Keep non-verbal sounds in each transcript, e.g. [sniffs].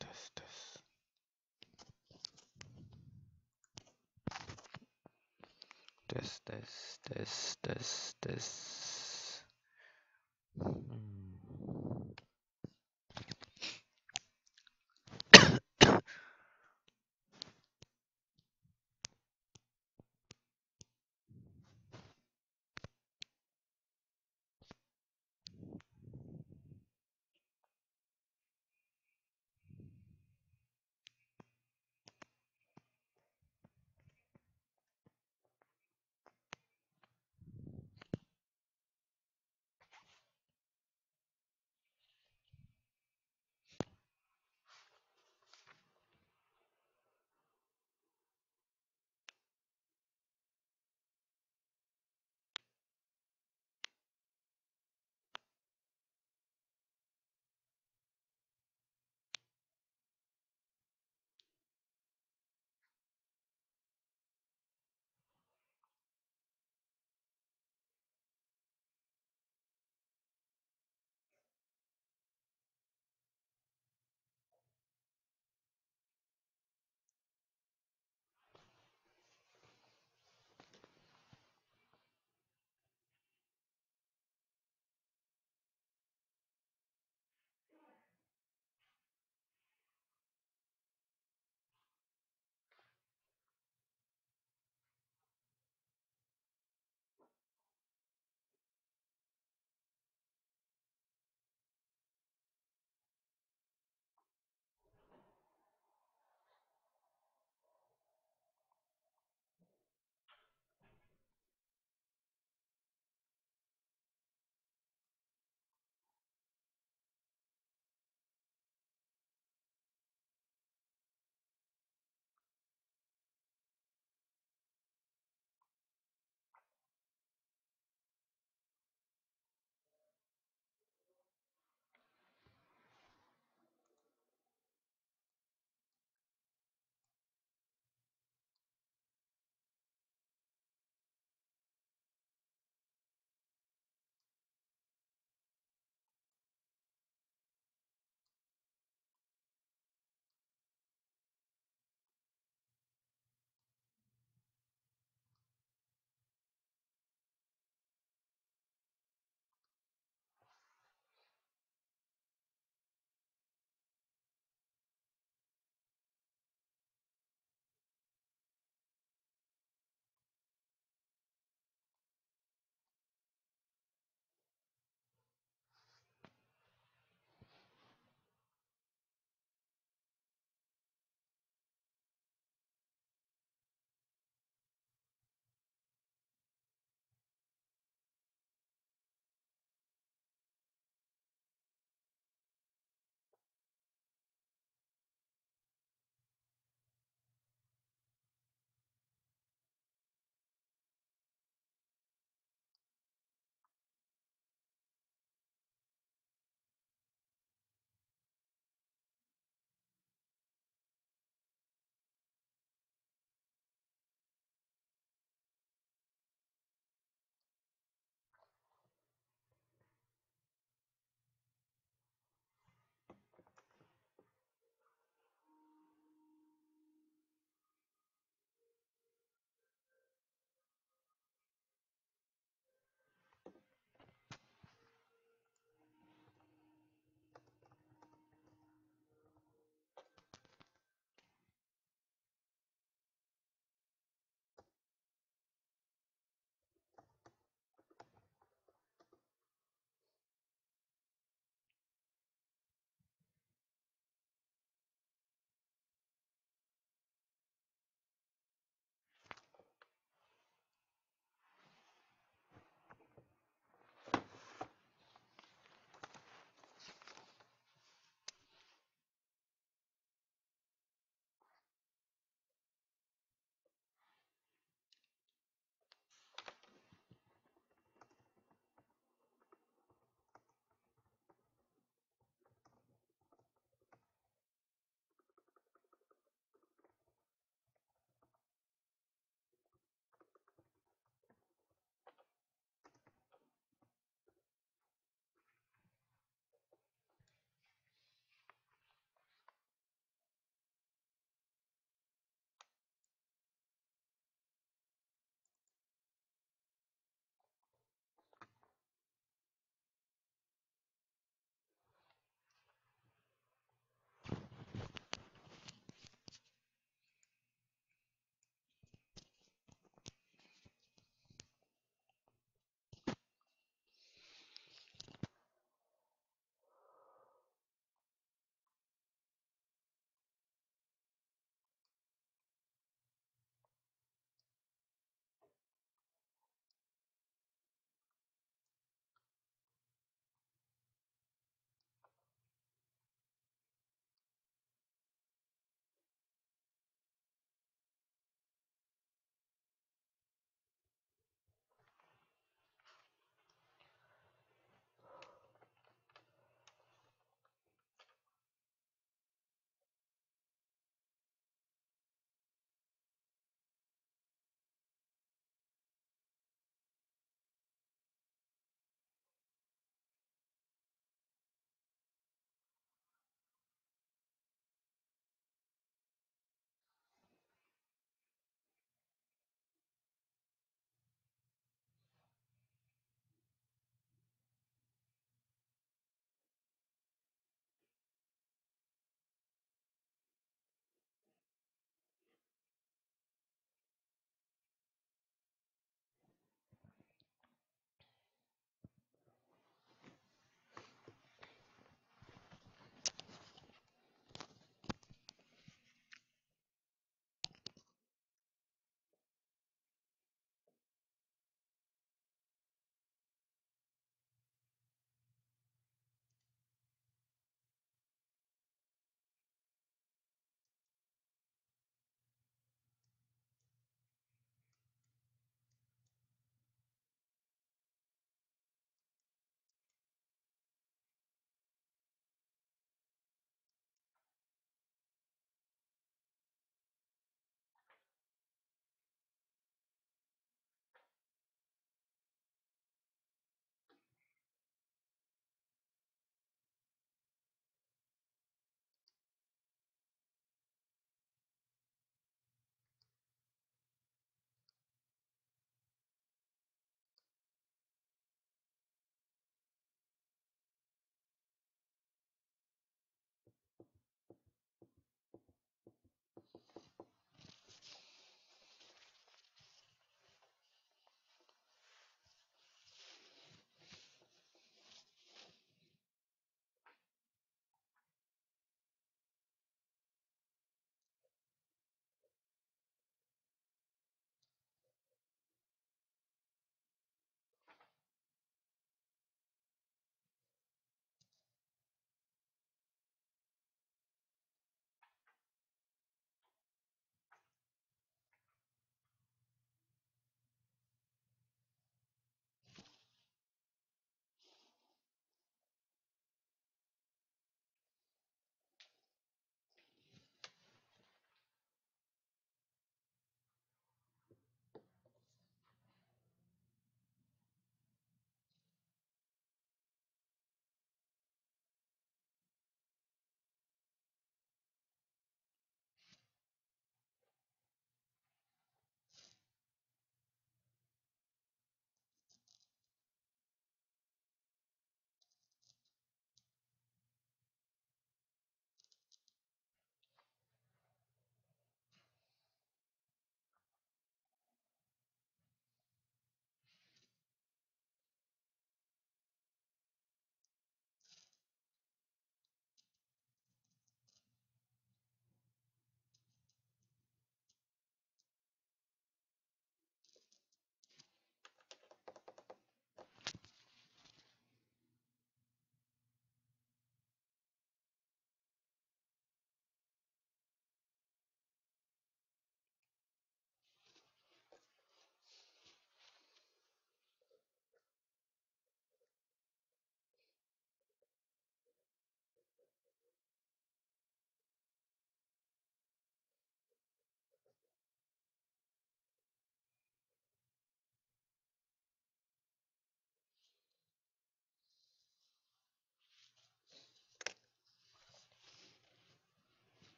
test test test test test test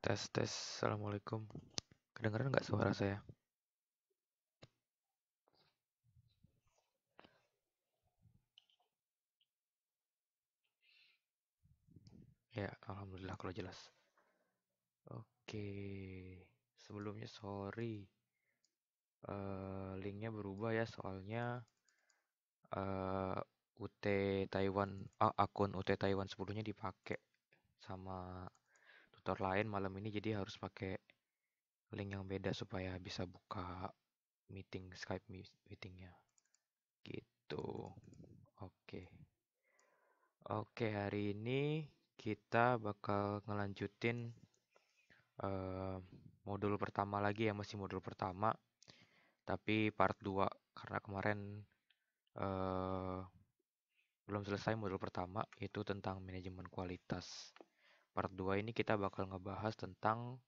Tes tes, assalamualaikum. kedengaran nggak suara saya? Ya, alhamdulillah kalau jelas. Oke, sebelumnya sorry, uh, linknya berubah ya soalnya uh, eh, UT Taiwan uh, akun UT Taiwan sebelumnya dipakai sama tutor lain malam ini jadi harus pakai link yang beda supaya bisa buka meeting Skype meetingnya gitu oke oke hari ini kita bakal ngelanjutin uh, modul pertama lagi ya masih modul pertama tapi part 2 karena kemarin uh, belum selesai modul pertama itu tentang manajemen kualitas part 2 ini kita bakal ngebahas tentang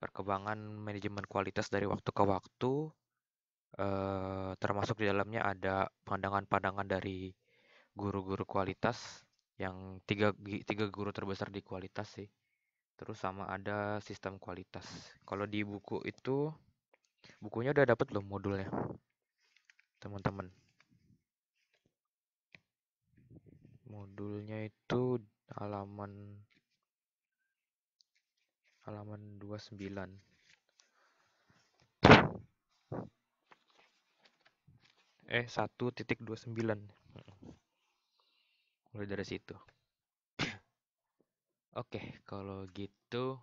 perkembangan manajemen kualitas dari waktu ke waktu eh, termasuk di dalamnya ada pandangan-pandangan dari guru-guru kualitas yang tiga, tiga guru terbesar di kualitas sih terus sama ada sistem kualitas kalau di buku itu bukunya udah dapet loh modulnya teman-teman modulnya itu halaman halaman 29. Eh, 1.29. Hmm. Mulai dari situ. [clears throat] Oke, kalau gitu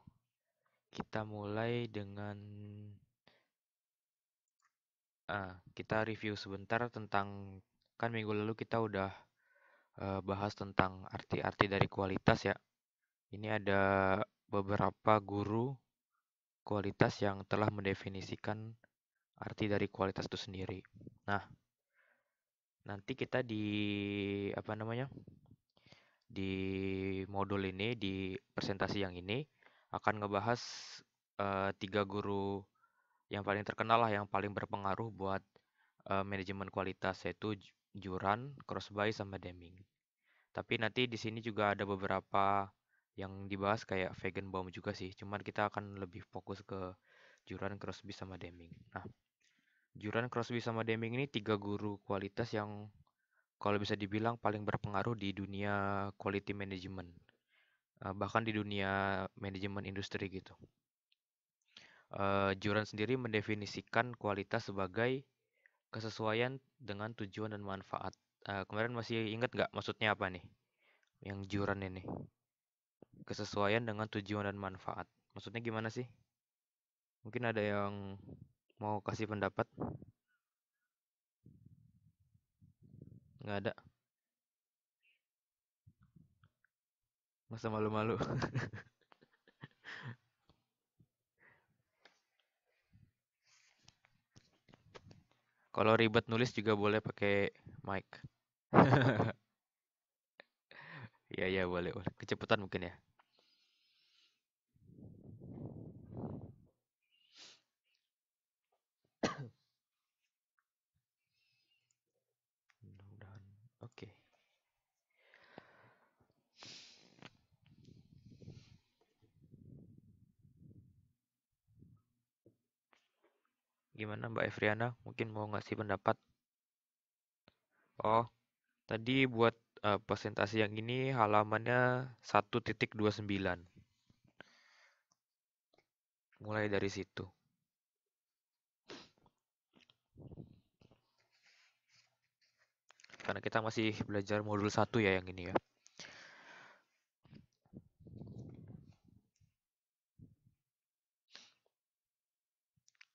kita mulai dengan ah, kita review sebentar tentang kan minggu lalu kita udah uh, bahas tentang arti-arti dari kualitas ya. Ini ada beberapa guru kualitas yang telah mendefinisikan arti dari kualitas itu sendiri. Nah, nanti kita di apa namanya? di modul ini di presentasi yang ini akan ngebahas uh, tiga guru yang paling terkenal lah yang paling berpengaruh buat uh, manajemen kualitas yaitu Juran, Crosby sama Deming. Tapi nanti di sini juga ada beberapa yang dibahas kayak vegan bomb juga sih, cuman kita akan lebih fokus ke Juran, Crosby, sama Deming. Nah, Juran, Crosby, sama Deming ini tiga guru kualitas yang kalau bisa dibilang paling berpengaruh di dunia quality management, eh, bahkan di dunia manajemen industri gitu. Uh, Juran sendiri mendefinisikan kualitas sebagai kesesuaian dengan tujuan dan manfaat. Eh, kemarin masih ingat nggak maksudnya apa nih? Yang Juran ini kesesuaian dengan tujuan dan manfaat. Maksudnya gimana sih? Mungkin ada yang mau kasih pendapat? Nggak ada. Masa malu-malu. [laughs] Kalau ribet nulis juga boleh pakai mic. [laughs] Iya, iya boleh, boleh. Kecepatan mungkin ya. Gimana Mbak Evriana? Mungkin mau ngasih pendapat? Oh, tadi buat uh, presentasi yang ini halamannya 1.29. Mulai dari situ. Karena kita masih belajar modul 1 ya yang ini ya.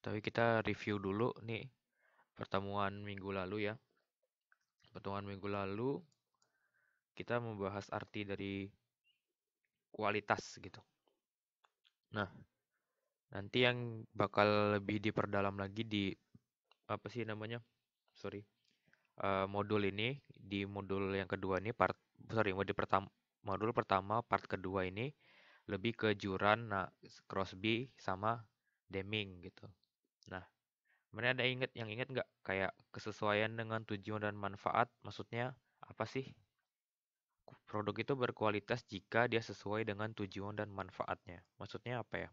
Tapi kita review dulu nih pertemuan minggu lalu ya. Pertemuan minggu lalu kita membahas arti dari kualitas gitu. Nah, nanti yang bakal lebih diperdalam lagi di apa sih namanya? Sorry. Uh, modul ini di modul yang kedua ini part sorry modul pertama modul pertama part kedua ini lebih ke Juran, nah, Crosby sama Deming gitu. Nah, kemudian ada inget yang inget nggak kayak kesesuaian dengan tujuan dan manfaat? Maksudnya apa sih? Produk itu berkualitas jika dia sesuai dengan tujuan dan manfaatnya. Maksudnya apa ya?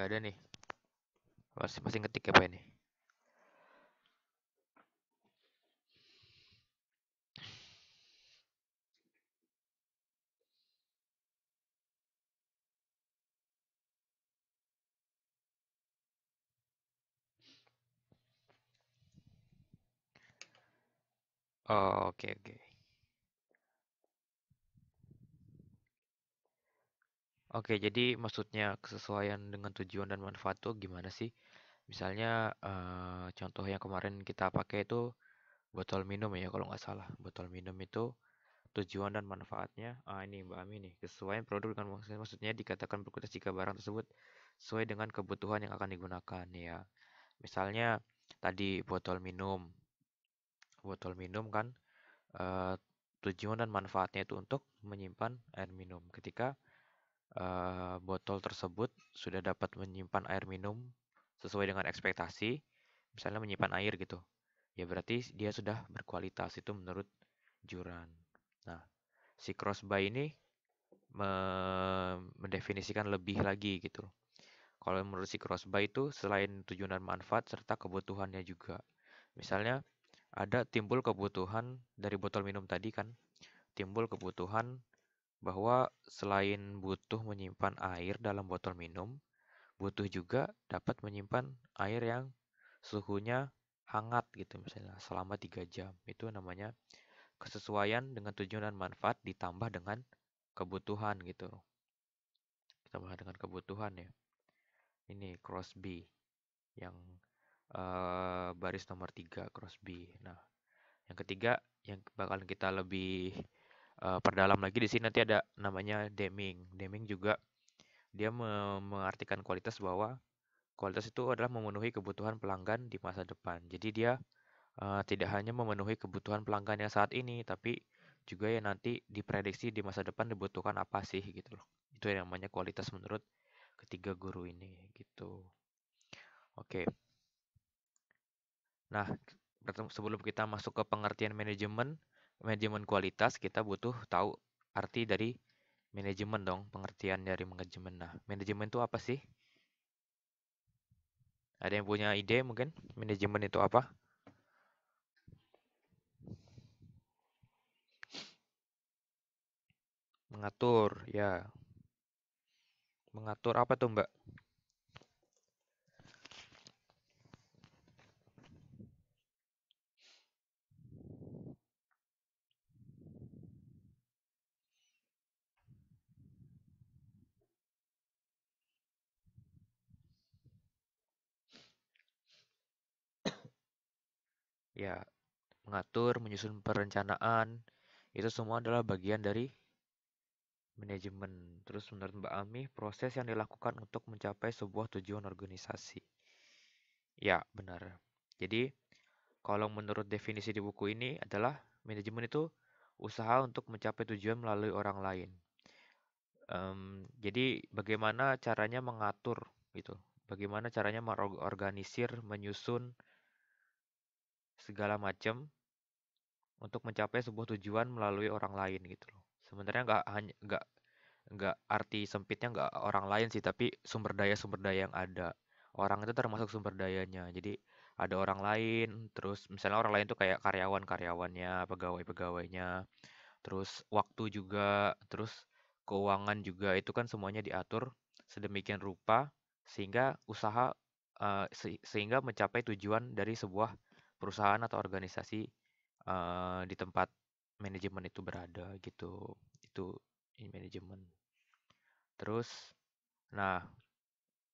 Gak ada nih. Masih masih ngetik apa ini? Oh, oke okay, oke. Okay. Oke, jadi maksudnya kesesuaian dengan tujuan dan manfaat tuh gimana sih? Misalnya, eh, contoh yang kemarin kita pakai itu botol minum ya kalau nggak salah, botol minum itu tujuan dan manfaatnya, ah ini Mbak Ami nih, kesesuaian produk dengan maksudnya, maksudnya dikatakan berkualitas jika barang tersebut sesuai dengan kebutuhan yang akan digunakan ya. Misalnya tadi botol minum, botol minum kan, eh, tujuan dan manfaatnya itu untuk menyimpan air minum. Ketika Eh, botol tersebut sudah dapat menyimpan air minum sesuai dengan ekspektasi, misalnya menyimpan air gitu. Ya berarti dia sudah berkualitas itu menurut Juran. Nah, si crossbuy ini me mendefinisikan lebih lagi gitu. Kalau menurut si crossbuy itu selain tujuan dan manfaat serta kebutuhannya juga. Misalnya ada timbul kebutuhan dari botol minum tadi kan, timbul kebutuhan bahwa selain butuh menyimpan air dalam botol minum, butuh juga dapat menyimpan air yang suhunya hangat gitu misalnya selama 3 jam. Itu namanya kesesuaian dengan tujuan dan manfaat ditambah dengan kebutuhan gitu. Ditambah dengan kebutuhan ya. Ini cross B yang uh, baris nomor 3 B Nah, yang ketiga yang bakalan kita lebih uh, perdalam lagi di sini nanti ada namanya Deming. Deming juga dia me mengartikan kualitas bahwa kualitas itu adalah memenuhi kebutuhan pelanggan di masa depan. Jadi dia uh, tidak hanya memenuhi kebutuhan pelanggan yang saat ini, tapi juga yang nanti diprediksi di masa depan dibutuhkan apa sih gitu loh. Itu yang namanya kualitas menurut ketiga guru ini gitu. Oke. Okay. Nah, sebelum kita masuk ke pengertian manajemen, manajemen kualitas kita butuh tahu arti dari manajemen dong, pengertian dari manajemen. Nah, manajemen itu apa sih? Ada yang punya ide mungkin manajemen itu apa? Mengatur, ya. Mengatur apa tuh, Mbak? ya mengatur, menyusun perencanaan, itu semua adalah bagian dari manajemen. Terus menurut Mbak Ami, proses yang dilakukan untuk mencapai sebuah tujuan organisasi. Ya, benar. Jadi, kalau menurut definisi di buku ini adalah manajemen itu usaha untuk mencapai tujuan melalui orang lain. Um, jadi, bagaimana caranya mengatur gitu? Bagaimana caranya mengorganisir, menyusun, segala macam untuk mencapai sebuah tujuan melalui orang lain gitu loh. Sebenarnya nggak hanya nggak nggak arti sempitnya nggak orang lain sih, tapi sumber daya sumber daya yang ada. Orang itu termasuk sumber dayanya. Jadi ada orang lain, terus misalnya orang lain tuh kayak karyawan-karyawannya, pegawai-pegawainya, terus waktu juga, terus keuangan juga itu kan semuanya diatur sedemikian rupa sehingga usaha uh, se sehingga mencapai tujuan dari sebuah perusahaan atau organisasi uh, di tempat manajemen itu berada gitu itu manajemen terus nah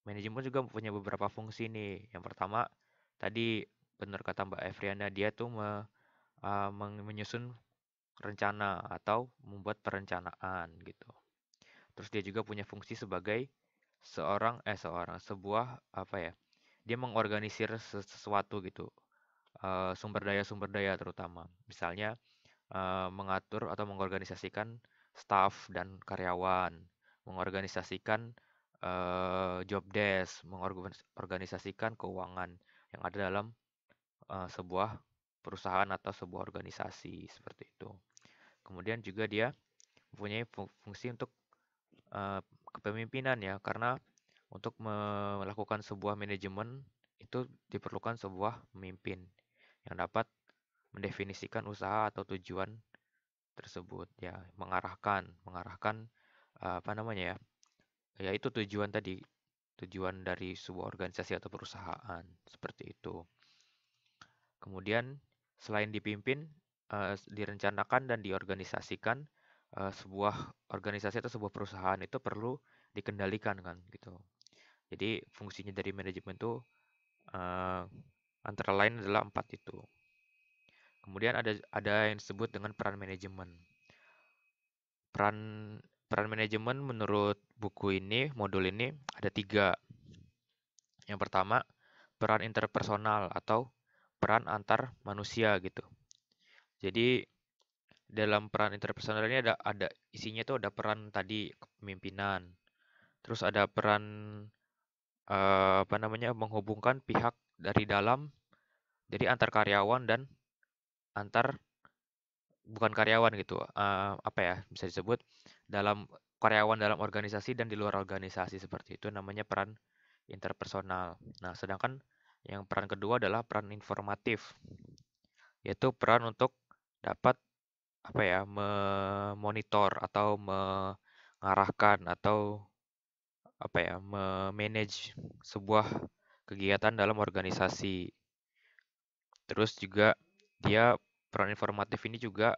manajemen juga punya beberapa fungsi nih yang pertama tadi benar kata Mbak Evriana dia tuh me, uh, menyusun rencana atau membuat perencanaan gitu terus dia juga punya fungsi sebagai seorang eh seorang sebuah apa ya dia mengorganisir sesuatu gitu Eh, sumber daya-sumber daya terutama. Misalnya eh, mengatur atau mengorganisasikan staff dan karyawan, mengorganisasikan eh, job desk, mengorganisasikan keuangan yang ada dalam sebuah perusahaan atau sebuah organisasi seperti itu. Kemudian juga dia mempunyai fungsi untuk kepemimpinan ya, karena untuk melakukan sebuah manajemen itu diperlukan sebuah pemimpin yang dapat mendefinisikan usaha atau tujuan tersebut ya mengarahkan mengarahkan eh, apa namanya ya yaitu tujuan tadi tujuan dari sebuah organisasi atau perusahaan seperti itu kemudian selain dipimpin eh, direncanakan dan diorganisasikan eh, sebuah organisasi atau sebuah perusahaan itu perlu dikendalikan kan gitu jadi fungsinya dari manajemen itu Antara lain adalah empat itu. Kemudian ada ada yang disebut dengan peran manajemen. Peran peran manajemen menurut buku ini, modul ini ada tiga. Yang pertama, peran interpersonal atau peran antar manusia gitu. Jadi dalam peran interpersonal ini ada ada isinya itu ada peran tadi kepemimpinan. Terus ada peran eh, apa namanya menghubungkan pihak dari dalam jadi antar karyawan dan antar bukan karyawan gitu uh, apa ya bisa disebut dalam karyawan dalam organisasi dan di luar organisasi seperti itu namanya peran interpersonal. Nah, sedangkan yang peran kedua adalah peran informatif yaitu peran untuk dapat apa ya memonitor atau mengarahkan atau apa ya memanage sebuah kegiatan dalam organisasi. Terus juga dia peran informatif ini juga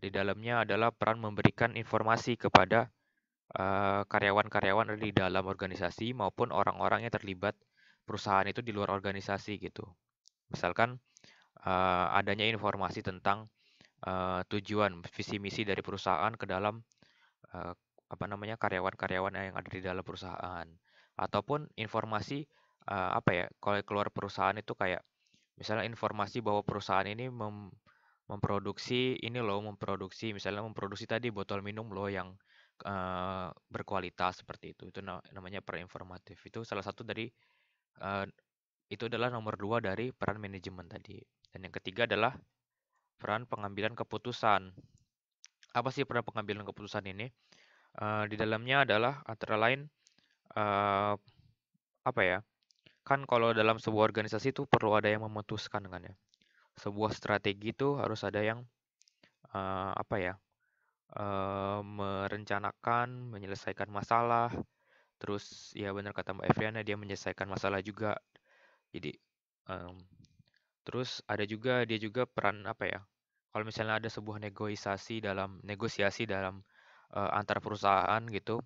di dalamnya adalah peran memberikan informasi kepada eh, karyawan-karyawan uh, di dalam organisasi maupun orang-orang yang terlibat perusahaan itu di luar organisasi gitu. Misalkan uh, adanya informasi tentang uh, tujuan visi misi dari perusahaan ke dalam uh, apa namanya karyawan-karyawan yang ada di dalam perusahaan ataupun informasi uh, apa ya kalau keluar perusahaan itu kayak misalnya informasi bahwa perusahaan ini mem memproduksi ini loh memproduksi misalnya memproduksi tadi botol minum loh yang uh, berkualitas seperti itu itu namanya perinformatif itu salah satu dari uh, itu adalah nomor dua dari peran manajemen tadi dan yang ketiga adalah peran pengambilan keputusan apa sih peran pengambilan keputusan ini uh, di dalamnya adalah antara lain uh, apa ya kan kalau dalam sebuah organisasi itu perlu ada yang memutuskan kan ya. Sebuah strategi itu harus ada yang uh, apa ya? Uh, merencanakan, menyelesaikan masalah. Terus ya benar kata Mbak Evriana dia menyelesaikan masalah juga. Jadi um, terus ada juga dia juga peran apa ya? Kalau misalnya ada sebuah negosiasi dalam negosiasi dalam uh, antar perusahaan gitu.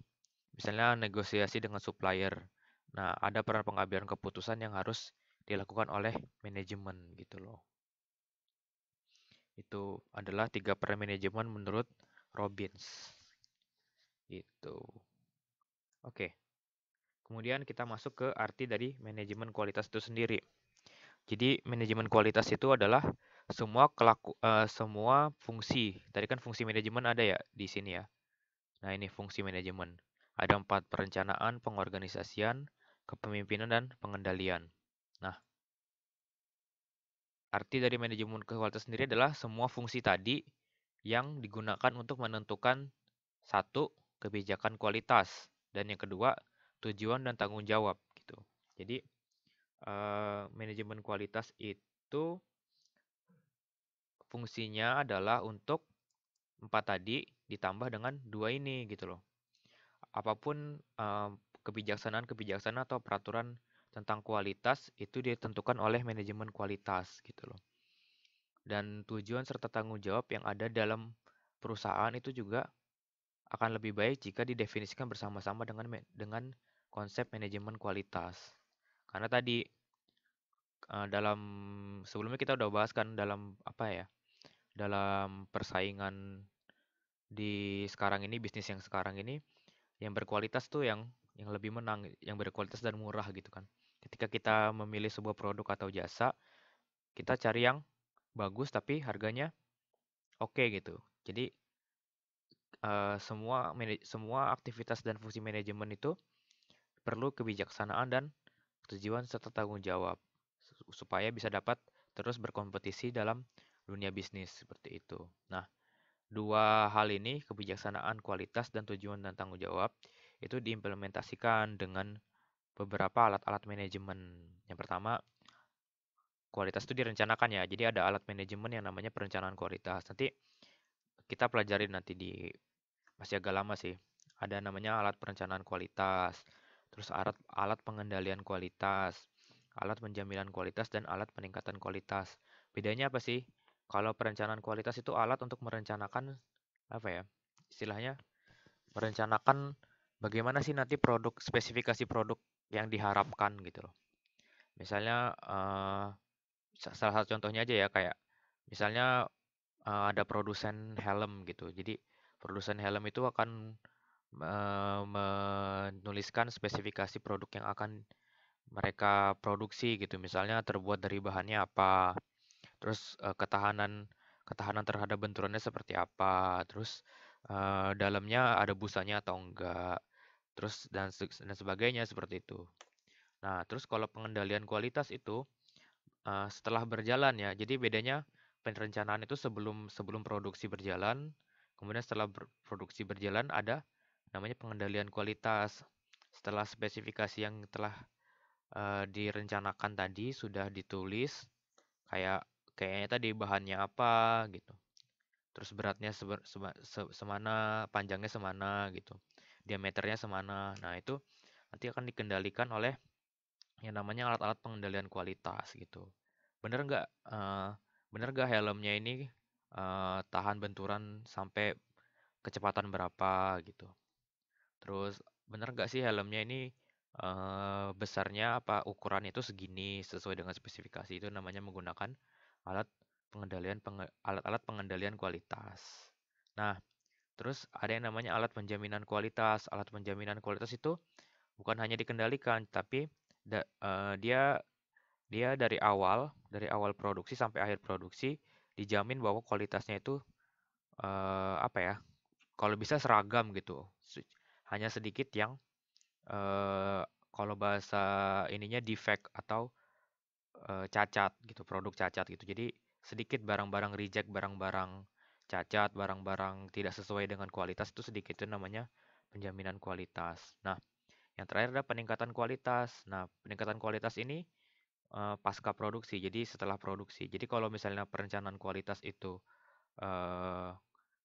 Misalnya negosiasi dengan supplier Nah, ada peran pengambilan keputusan yang harus dilakukan oleh manajemen gitu loh. Itu adalah tiga peran manajemen menurut Robbins. Itu. Oke. Kemudian kita masuk ke arti dari manajemen kualitas itu sendiri. Jadi manajemen kualitas itu adalah semua kelaku uh, semua fungsi. Tadi kan fungsi manajemen ada ya di sini ya. Nah, ini fungsi manajemen. Ada empat perencanaan, pengorganisasian, kepemimpinan dan pengendalian. Nah, arti dari manajemen kualitas sendiri adalah semua fungsi tadi yang digunakan untuk menentukan satu kebijakan kualitas dan yang kedua tujuan dan tanggung jawab gitu. Jadi uh, manajemen kualitas itu fungsinya adalah untuk empat tadi ditambah dengan dua ini gitu loh. Apapun uh, kebijaksanaan-kebijaksanaan atau peraturan tentang kualitas itu ditentukan oleh manajemen kualitas gitu loh. Dan tujuan serta tanggung jawab yang ada dalam perusahaan itu juga akan lebih baik jika didefinisikan bersama-sama dengan dengan konsep manajemen kualitas. Karena tadi eh, dalam sebelumnya kita udah bahas kan dalam apa ya? Dalam persaingan di sekarang ini bisnis yang sekarang ini yang berkualitas tuh yang yang lebih menang, yang berkualitas dan murah gitu kan. Ketika kita memilih sebuah produk atau jasa, kita cari yang bagus tapi harganya oke okay, gitu. Jadi uh, semua semua aktivitas dan fungsi manajemen itu perlu kebijaksanaan dan tujuan serta tanggung jawab supaya bisa dapat terus berkompetisi dalam dunia bisnis seperti itu. Nah, dua hal ini kebijaksanaan kualitas dan tujuan dan tanggung jawab itu diimplementasikan dengan beberapa alat-alat manajemen. Yang pertama, kualitas itu direncanakan ya. Jadi ada alat manajemen yang namanya perencanaan kualitas. Nanti kita pelajari nanti di masih agak lama sih. Ada namanya alat perencanaan kualitas, terus alat alat pengendalian kualitas, alat penjaminan kualitas dan alat peningkatan kualitas. Bedanya apa sih? Kalau perencanaan kualitas itu alat untuk merencanakan apa ya? Istilahnya merencanakan bagaimana sih nanti produk spesifikasi produk yang diharapkan gitu loh. Misalnya uh, salah satu contohnya aja ya kayak misalnya uh, ada produsen helm gitu. Jadi produsen helm itu akan uh, menuliskan spesifikasi produk yang akan mereka produksi gitu. Misalnya terbuat dari bahannya apa, terus uh, ketahanan ketahanan terhadap benturannya seperti apa, terus uh, dalamnya ada busanya atau enggak terus dan, dan sebagainya seperti itu. Nah, terus kalau pengendalian kualitas itu uh, setelah berjalan ya. Jadi bedanya perencanaan itu sebelum sebelum produksi berjalan, kemudian setelah ber, produksi berjalan ada namanya pengendalian kualitas. Setelah spesifikasi yang telah uh, direncanakan tadi sudah ditulis kayak kayaknya tadi bahannya apa gitu. Terus beratnya seber seba, se, semana, panjangnya semana gitu diameternya semana. Nah, itu nanti akan dikendalikan oleh yang namanya alat-alat pengendalian kualitas gitu. Bener nggak? Uh, bener nggak helmnya ini uh, tahan benturan sampai kecepatan berapa gitu. Terus bener nggak sih helmnya ini uh, besarnya apa ukuran itu segini sesuai dengan spesifikasi itu namanya menggunakan alat pengendalian alat-alat pengendalian kualitas. Nah, Terus ada yang namanya alat penjaminan kualitas. Alat penjaminan kualitas itu bukan hanya dikendalikan, tapi da, uh, dia dia dari awal dari awal produksi sampai akhir produksi dijamin bahwa kualitasnya itu uh, apa ya? Kalau bisa seragam gitu. Hanya sedikit yang uh, kalau bahasa ininya defect atau uh, cacat gitu, produk cacat gitu. Jadi sedikit barang-barang reject, barang-barang cacat, barang-barang tidak sesuai dengan kualitas itu sedikit itu namanya penjaminan kualitas. Nah, yang terakhir ada peningkatan kualitas. Nah, peningkatan kualitas ini uh, pasca produksi, jadi setelah produksi. Jadi kalau misalnya perencanaan kualitas itu uh,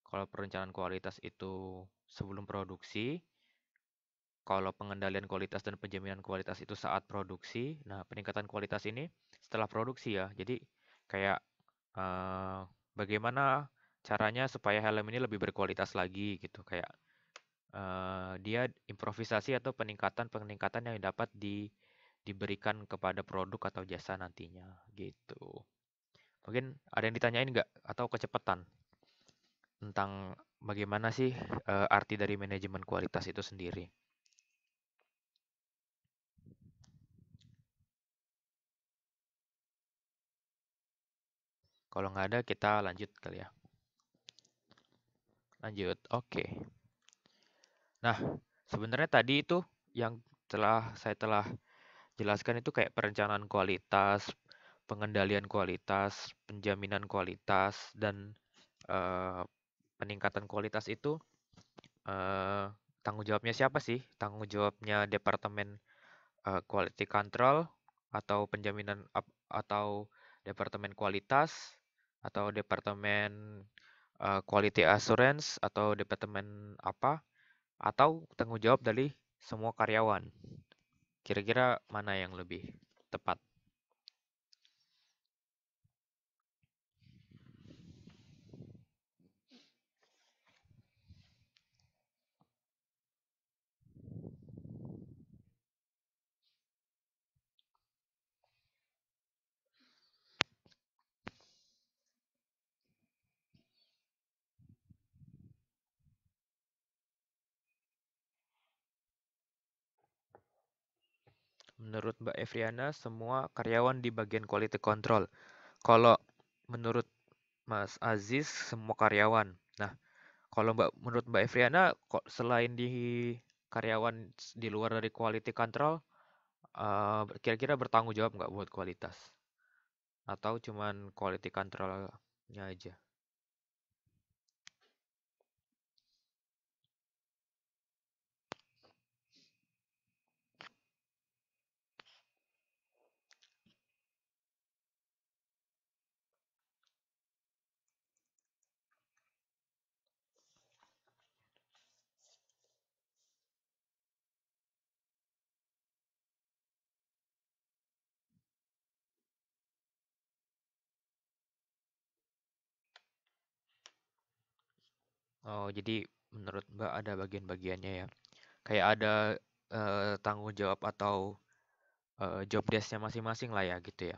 kalau perencanaan kualitas itu sebelum produksi, kalau pengendalian kualitas dan penjaminan kualitas itu saat produksi. Nah, peningkatan kualitas ini setelah produksi ya. Jadi kayak uh, bagaimana caranya supaya helm ini lebih berkualitas lagi gitu kayak uh, dia improvisasi atau peningkatan-peningkatan yang dapat di diberikan kepada produk atau jasa nantinya gitu. Mungkin ada yang ditanyain nggak atau kecepatan tentang bagaimana sih uh, arti dari manajemen kualitas itu sendiri? Kalau nggak ada kita lanjut kali ya. Lanjut, oke. Okay. Nah, sebenarnya tadi itu yang telah saya telah jelaskan itu kayak perencanaan kualitas, pengendalian kualitas, penjaminan kualitas, dan uh, peningkatan kualitas itu uh, tanggung jawabnya siapa sih? Tanggung jawabnya Departemen uh, Quality Control atau penjaminan atau Departemen Kualitas atau Departemen Eh, quality assurance atau departemen apa atau tanggung jawab dari semua karyawan. Kira-kira mana yang lebih tepat? menurut Mbak Evriana semua karyawan di bagian quality control. Kalau menurut Mas Aziz semua karyawan. Nah, kalau Mbak menurut Mbak Evriana kok selain di karyawan di luar dari quality control kira eh, kira-kira bertanggung jawab nggak buat kualitas? Atau cuman quality controlnya aja? Oh, jadi menurut Mbak ada bagian-bagiannya ya. Kayak ada uh, tanggung jawab atau uh, job desk-nya masing-masing lah ya gitu ya.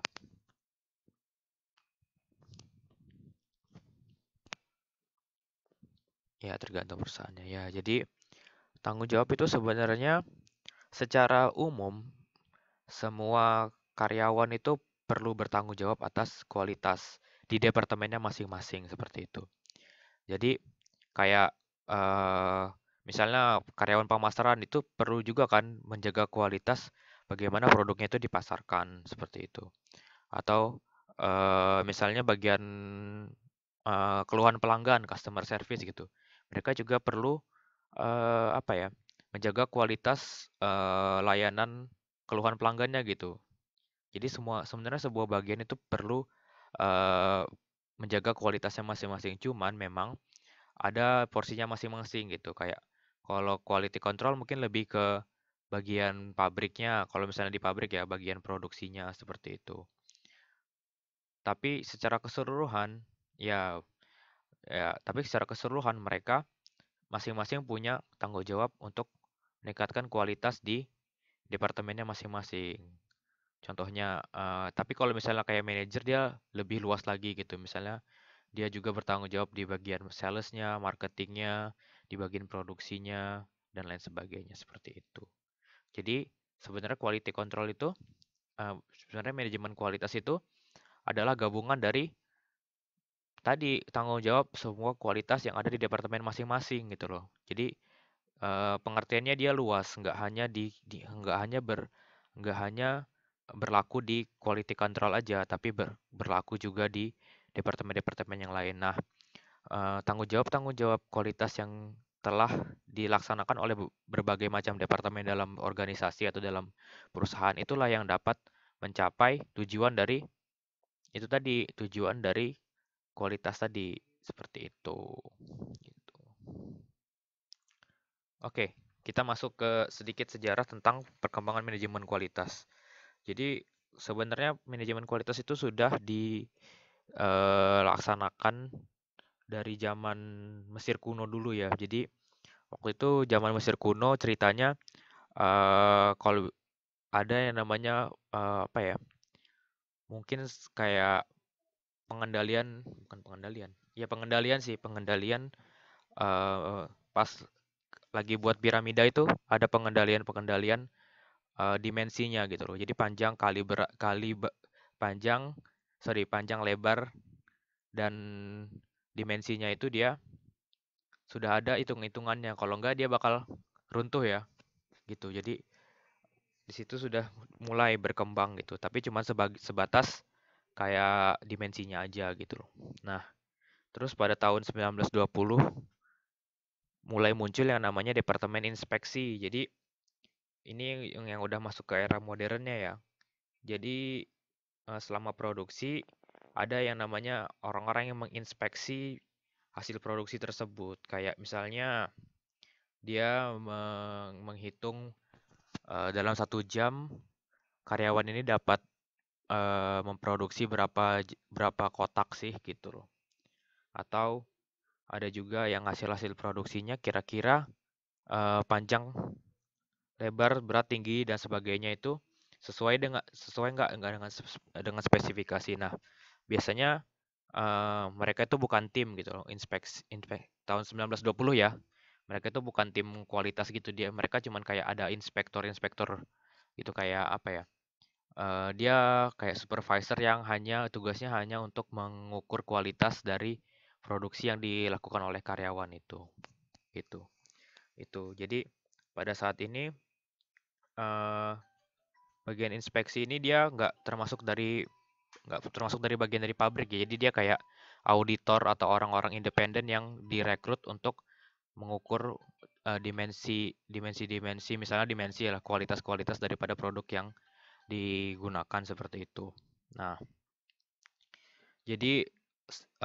Ya, tergantung perusahaannya ya. Jadi tanggung jawab itu sebenarnya secara umum semua karyawan itu perlu bertanggung jawab atas kualitas di departemennya masing-masing seperti itu. Jadi Kayak eh, misalnya karyawan pemasaran itu perlu juga kan menjaga kualitas bagaimana produknya itu dipasarkan seperti itu. Atau eh, misalnya bagian eh, keluhan pelanggan, customer service gitu. Mereka juga perlu eh, apa ya? menjaga kualitas eh, layanan keluhan pelanggannya gitu. Jadi semua sebenarnya sebuah bagian itu perlu uh, menjaga kualitasnya masing-masing. Cuman memang ada porsinya masing-masing gitu kayak kalau quality control mungkin lebih ke bagian pabriknya kalau misalnya di pabrik ya bagian produksinya seperti itu tapi secara keseluruhan ya ya tapi secara keseluruhan mereka masing-masing punya tanggung jawab untuk meningkatkan kualitas di departemennya masing-masing contohnya uh, tapi kalau misalnya kayak manajer dia lebih luas lagi gitu misalnya dia juga bertanggung jawab di bagian salesnya, marketingnya, di bagian produksinya, dan lain sebagainya seperti itu. Jadi sebenarnya quality control itu, eh, sebenarnya manajemen kualitas itu adalah gabungan dari tadi tanggung jawab semua kualitas yang ada di departemen masing-masing gitu loh. Jadi eh, pengertiannya dia luas, nggak hanya di, di nggak hanya ber nggak hanya berlaku di quality control aja, tapi ber, berlaku juga di departemen-departemen yang lain. Nah, eh, tanggung jawab-tanggung jawab kualitas yang telah dilaksanakan oleh berbagai macam departemen dalam organisasi atau dalam perusahaan itulah yang dapat mencapai tujuan dari itu tadi tujuan dari kualitas tadi seperti itu gitu. Oke, kita masuk ke sedikit sejarah tentang perkembangan manajemen kualitas. Jadi sebenarnya manajemen kualitas itu sudah di eh, laksanakan dari zaman Mesir kuno dulu ya. Jadi waktu itu zaman Mesir kuno ceritanya eh, kalau ada yang namanya eh, apa ya? Mungkin kayak pengendalian bukan pengendalian. Ya pengendalian sih, pengendalian eh, pas lagi buat piramida itu ada pengendalian-pengendalian uh, dimensinya gitu loh. Jadi panjang kali ber, kali panjang sorry panjang lebar dan dimensinya itu dia sudah ada hitung-hitungannya kalau enggak dia bakal runtuh ya gitu jadi di situ sudah mulai berkembang gitu tapi cuma sebatas kayak dimensinya aja gitu loh nah terus pada tahun 1920 mulai muncul yang namanya departemen inspeksi jadi ini yang udah masuk ke era modernnya ya jadi Eh, selama produksi ada yang namanya orang-orang yang menginspeksi hasil produksi tersebut. Kayak misalnya dia menghitung eh, dalam satu jam karyawan ini dapat eh, memproduksi berapa berapa kotak sih gitu loh. Atau ada juga yang hasil-hasil produksinya kira-kira panjang, lebar, berat, tinggi dan sebagainya itu sesuai dengan sesuai nggak nggak dengan dengan spesifikasi. Nah, biasanya uh, mereka itu bukan tim gitu loh, inspeks inspek, tahun 1920 ya. Mereka itu bukan tim kualitas gitu dia, mereka cuman kayak ada inspektor-inspektor gitu kayak apa ya? Uh, dia kayak supervisor yang hanya tugasnya hanya untuk mengukur kualitas dari produksi yang dilakukan oleh karyawan itu. Itu. Itu. Jadi pada saat ini uh, bagian inspeksi ini dia nggak termasuk dari nggak termasuk dari bagian dari pabrik ya. Jadi dia kayak auditor atau orang-orang independen yang direkrut untuk mengukur uh, dimensi dimensi dimensi misalnya dimensi lah kualitas-kualitas daripada produk yang digunakan seperti itu. Nah, jadi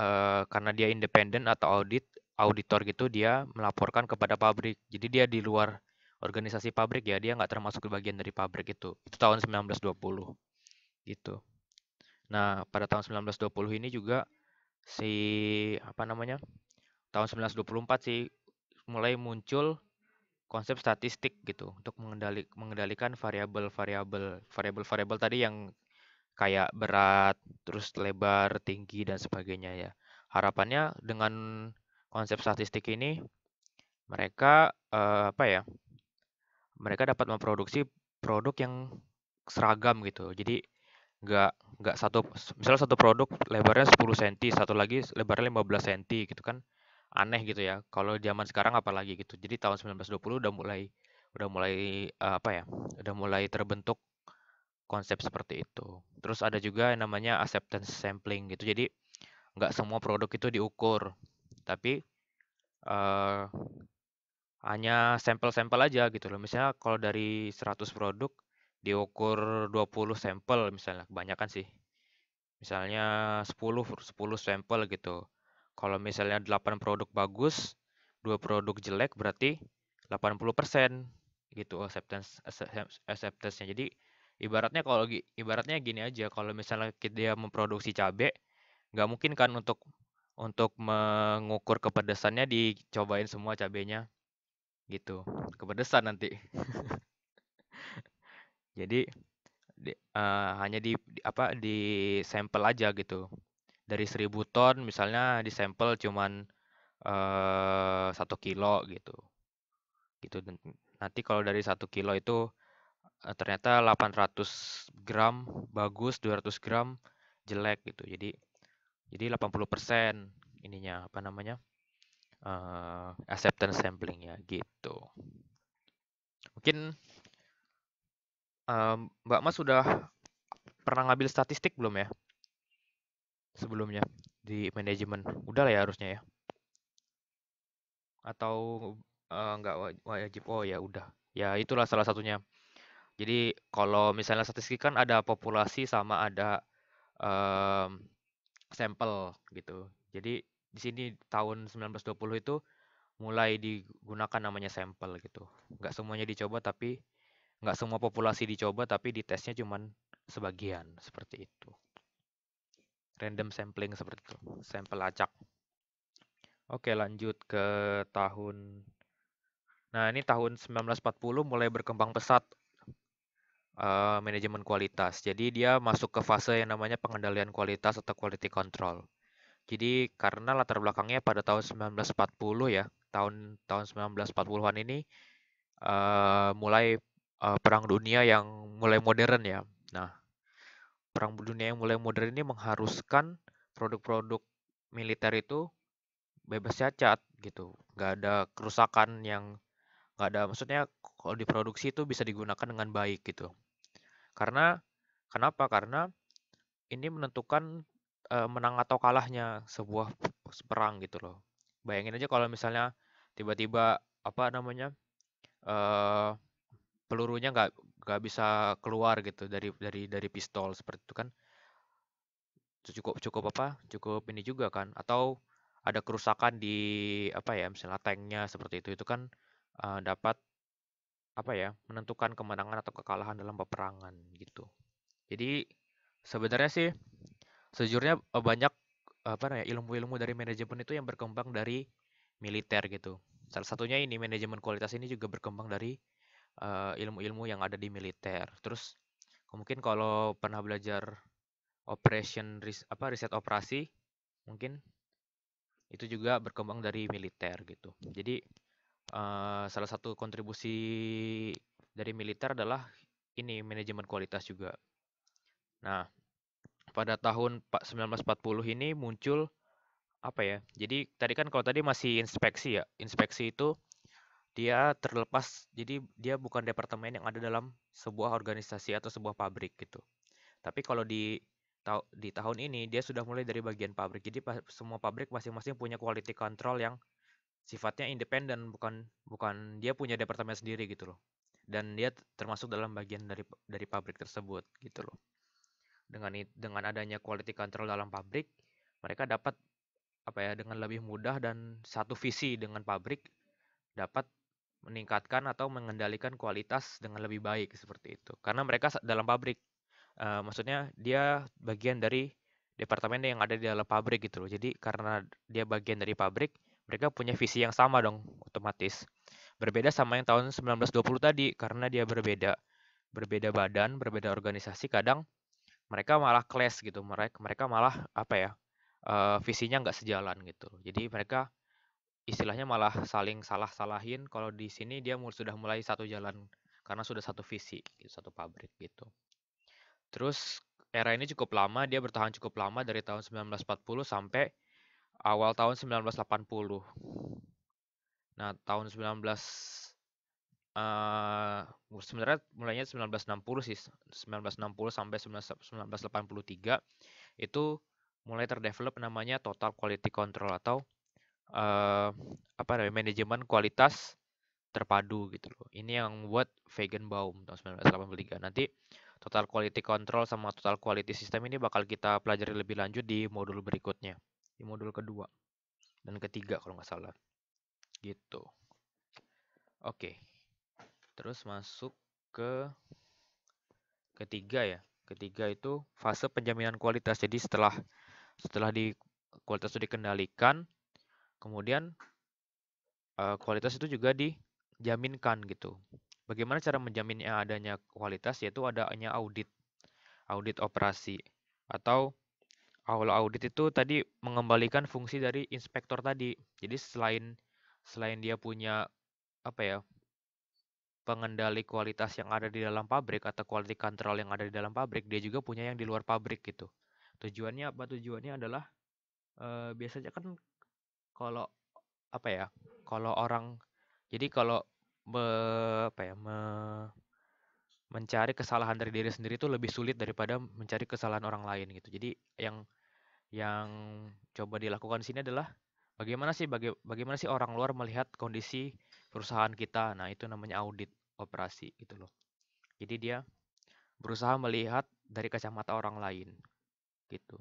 uh, karena dia independen atau audit auditor gitu dia melaporkan kepada pabrik. Jadi dia di luar organisasi pabrik ya, dia nggak termasuk ke bagian dari pabrik itu. Itu tahun 1920 gitu. Nah, pada tahun 1920 ini juga si apa namanya? Tahun 1924 sih mulai muncul konsep statistik gitu untuk mengendali, mengendalikan variabel-variabel variabel-variabel tadi yang kayak berat, terus lebar, tinggi dan sebagainya ya. Harapannya dengan konsep statistik ini mereka uh, apa ya? mereka dapat memproduksi produk yang seragam gitu. Jadi nggak nggak satu misalnya satu produk lebarnya 10 cm, satu lagi lebarnya 15 cm gitu kan. Aneh gitu ya. Kalau zaman sekarang apalagi gitu. Jadi tahun 1920 udah mulai udah mulai eh, apa ya? Udah mulai terbentuk konsep seperti itu. Terus ada juga yang namanya acceptance sampling gitu. Jadi nggak semua produk itu diukur, tapi uh, hanya sampel-sampel aja gitu loh. Misalnya kalau dari 100 produk diukur 20 sampel misalnya, kebanyakan sih. Misalnya 10 10 sampel gitu. Kalau misalnya 8 produk bagus, 2 produk jelek berarti 80% gitu acceptance acceptance-nya. Jadi ibaratnya kalau ibaratnya gini aja, kalau misalnya dia memproduksi cabe nggak mungkin kan untuk untuk mengukur kepedasannya dicobain semua cabenya gitu kepedesan nanti [laughs] jadi di, uh, hanya di, di apa di sampel aja gitu dari seribu ton misalnya di sampel cuman eh, satu uh, kilo gitu gitu nanti kalau dari satu kilo itu uh, ternyata 800 gram bagus 200 gram jelek gitu jadi jadi 80% ininya apa namanya uh, acceptance ya gitu. Mungkin um, Mbak Mas sudah pernah ngambil statistik belum ya? Sebelumnya di manajemen, udah lah ya harusnya ya? Atau uh, nggak wajib? Oh ya udah, ya itulah salah satunya. Jadi kalau misalnya statistik kan ada populasi sama ada um, sampel gitu. Jadi di sini tahun 1920 itu mulai digunakan namanya sampel gitu. Nggak semuanya dicoba tapi nggak semua populasi dicoba tapi ditesnya cuman sebagian seperti itu. Random sampling seperti itu, sampel acak. Oke, lanjut ke tahun Nah, ini tahun 1940 mulai berkembang pesat uh, manajemen kualitas. Jadi dia masuk ke fase yang namanya pengendalian kualitas atau quality control. Jadi karena latar belakangnya pada tahun 1940 ya, tahun tahun 1940-an ini uh, mulai uh, perang dunia yang mulai modern ya. Nah, perang dunia yang mulai modern ini mengharuskan produk-produk militer itu bebas cacat gitu, nggak ada kerusakan yang nggak ada, maksudnya kalau diproduksi itu bisa digunakan dengan baik gitu. Karena kenapa? Karena ini menentukan Eh, menang atau kalahnya sebuah perang gitu loh. Bayangin aja kalau misalnya tiba-tiba apa namanya uh, pelurunya nggak nggak bisa keluar gitu dari dari dari pistol seperti itu kan cukup cukup apa cukup ini juga kan atau ada kerusakan di apa ya misalnya tanknya seperti itu itu kan uh, dapat apa ya menentukan kemenangan atau kekalahan dalam peperangan gitu jadi sebenarnya sih sejujurnya eh, banyak apa namanya ilmu-ilmu dari manajemen itu yang berkembang dari militer gitu. Salah satunya ini manajemen kualitas ini juga berkembang dari eh, ilmu-ilmu uh, yang ada di militer. Terus mungkin kalau pernah belajar operation ris apa riset operasi mungkin itu juga berkembang dari militer gitu. Jadi uh, salah satu kontribusi dari militer adalah ini manajemen kualitas juga. Nah, pada tahun 1940 ini muncul apa ya? Jadi tadi kan kalau tadi masih inspeksi ya. Inspeksi itu dia terlepas jadi dia bukan departemen yang ada dalam sebuah organisasi atau sebuah pabrik gitu. Tapi kalau di di tahun ini dia sudah mulai dari bagian pabrik. Jadi semua pabrik masing-masing punya quality control yang sifatnya independen bukan bukan dia punya departemen sendiri gitu loh. Dan dia termasuk dalam bagian dari dari pabrik tersebut gitu loh. Dengan dengan adanya quality control dalam pabrik, mereka dapat apa ya dengan lebih mudah dan satu visi dengan pabrik dapat meningkatkan atau mengendalikan kualitas dengan lebih baik seperti itu. Karena mereka dalam pabrik, uh, maksudnya dia bagian dari departemen yang ada di dalam pabrik gitu loh. Jadi karena dia bagian dari pabrik, mereka punya visi yang sama dong otomatis. Berbeda sama yang tahun 1920 tadi karena dia berbeda, berbeda badan, berbeda organisasi. Kadang mereka malah clash gitu mereka mereka malah apa ya uh, visinya nggak sejalan gitu jadi mereka istilahnya malah saling salah-salahin kalau di sini dia sudah mulai satu jalan karena sudah satu visi gitu, satu pabrik gitu terus era ini cukup lama dia bertahan cukup lama dari tahun 1940 sampai awal tahun 1980 nah tahun 19 uh, sebenarnya mulainya 1960 sih 1960 sampai 1983 itu mulai terdevelop namanya total quality control atau uh, apa namanya manajemen kualitas terpadu gitu loh. Ini yang membuat baum tahun 1983. Nanti total quality control sama total quality system ini bakal kita pelajari lebih lanjut di modul berikutnya, di modul kedua dan ketiga kalau nggak salah. Gitu. Oke. Okay. Terus masuk ke ketiga ya. Ketiga itu fase penjaminan kualitas. Jadi setelah setelah di kualitas itu dikendalikan, kemudian uh, kualitas itu juga dijaminkan gitu. Bagaimana cara menjaminnya adanya kualitas yaitu adanya audit. Audit operasi atau awal audit itu tadi mengembalikan fungsi dari inspektor tadi. Jadi selain selain dia punya apa ya pengendali kualitas yang ada di dalam pabrik atau quality control yang ada di dalam pabrik, dia juga punya yang di luar pabrik gitu. Tujuannya apa? Tujuannya adalah uh, biasanya kan kalau apa ya? Kalau orang jadi kalau me, apa ya? Me, mencari kesalahan dari diri sendiri itu lebih sulit daripada mencari kesalahan orang lain gitu. Jadi yang yang coba dilakukan di sini adalah bagaimana sih baga bagaimana sih orang luar melihat kondisi perusahaan kita. Nah, itu namanya audit operasi gitu loh. Jadi dia berusaha melihat dari kacamata orang lain gitu.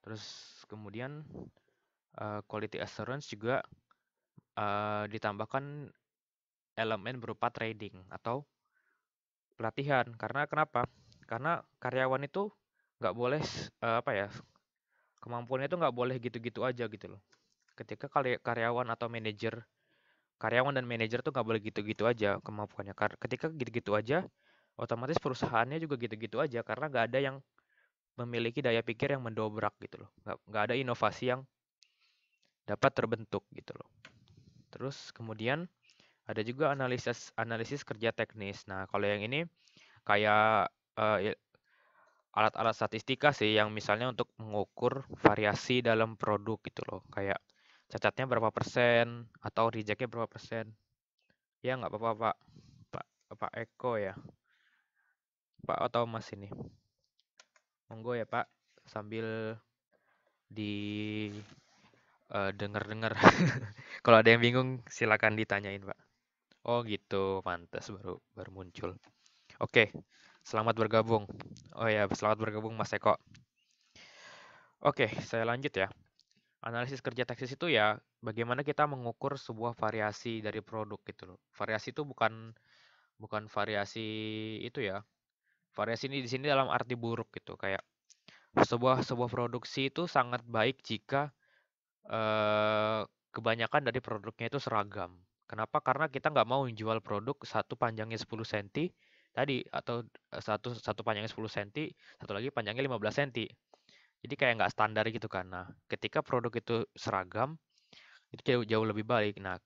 Terus kemudian uh, quality assurance juga uh, ditambahkan elemen berupa trading atau pelatihan. Karena kenapa? Karena karyawan itu nggak boleh uh, apa ya kemampuannya itu nggak boleh gitu-gitu aja gitu loh. Ketika karyawan atau manajer karyawan dan manajer tuh nggak boleh gitu-gitu aja kemampuannya. Ketika gitu-gitu aja, otomatis perusahaannya juga gitu-gitu aja karena nggak ada yang memiliki daya pikir yang mendobrak gitu loh. Nggak, ada inovasi yang dapat terbentuk gitu loh. Terus kemudian ada juga analisis analisis kerja teknis. Nah, kalau yang ini kayak eh, alat ya, alat-alat statistika sih yang misalnya untuk mengukur variasi dalam produk gitu loh. Kayak cacatnya berapa persen atau rejectnya berapa persen ya nggak apa-apa pak pak pak Eko ya pak atau mas ini monggo ya pak sambil di uh, eh, dengar-dengar [laughs] kalau ada yang bingung silakan ditanyain pak oh gitu pantas baru baru muncul oke selamat bergabung oh ya selamat bergabung mas Eko oke saya lanjut ya analisis kerja teksis itu ya bagaimana kita mengukur sebuah variasi dari produk gitu loh. Variasi itu bukan bukan variasi itu ya. Variasi ini di sini dalam arti buruk gitu kayak sebuah sebuah produksi itu sangat baik jika eh, kebanyakan dari produknya itu seragam. Kenapa? Karena kita nggak mau menjual produk satu panjangnya 10 cm tadi atau satu satu panjangnya 10 cm, satu lagi panjangnya 15 cm. Jadi kayak nggak standar gitu kan. Nah, ketika produk itu seragam, itu jauh, jauh lebih baik. Nah,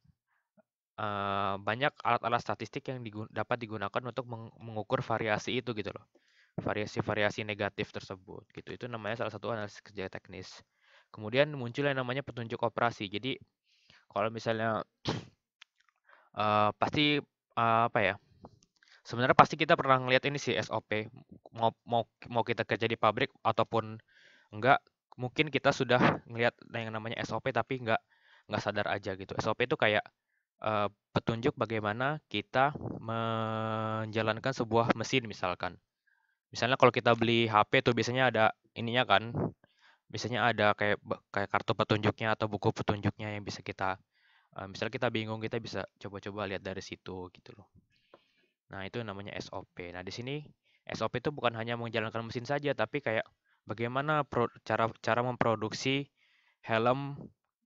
uh, banyak alat-alat statistik yang digun dapat digunakan untuk meng mengukur variasi itu gitu loh. Variasi-variasi negatif tersebut gitu. Itu namanya salah satu analisis kerja teknis. Kemudian muncul yang namanya petunjuk operasi. Jadi kalau misalnya uh, [sniffs] pasti uh, apa ya? Sebenarnya pasti kita pernah ngelihat ini sih SOP mau mau mau kita kerja di pabrik ataupun enggak mungkin kita sudah ngelihat yang namanya SOP tapi enggak enggak sadar aja gitu. SOP itu kayak uh, petunjuk bagaimana kita menjalankan sebuah mesin misalkan. Misalnya kalau kita beli HP tuh biasanya ada ininya kan. Biasanya ada kayak kayak kartu petunjuknya atau buku petunjuknya yang bisa kita uh, eh, misalnya kita bingung kita bisa coba-coba lihat dari situ gitu loh. Nah, itu namanya SOP. Nah, di sini SOP itu bukan hanya menjalankan mesin saja tapi kayak bagaimana pro, cara cara memproduksi helm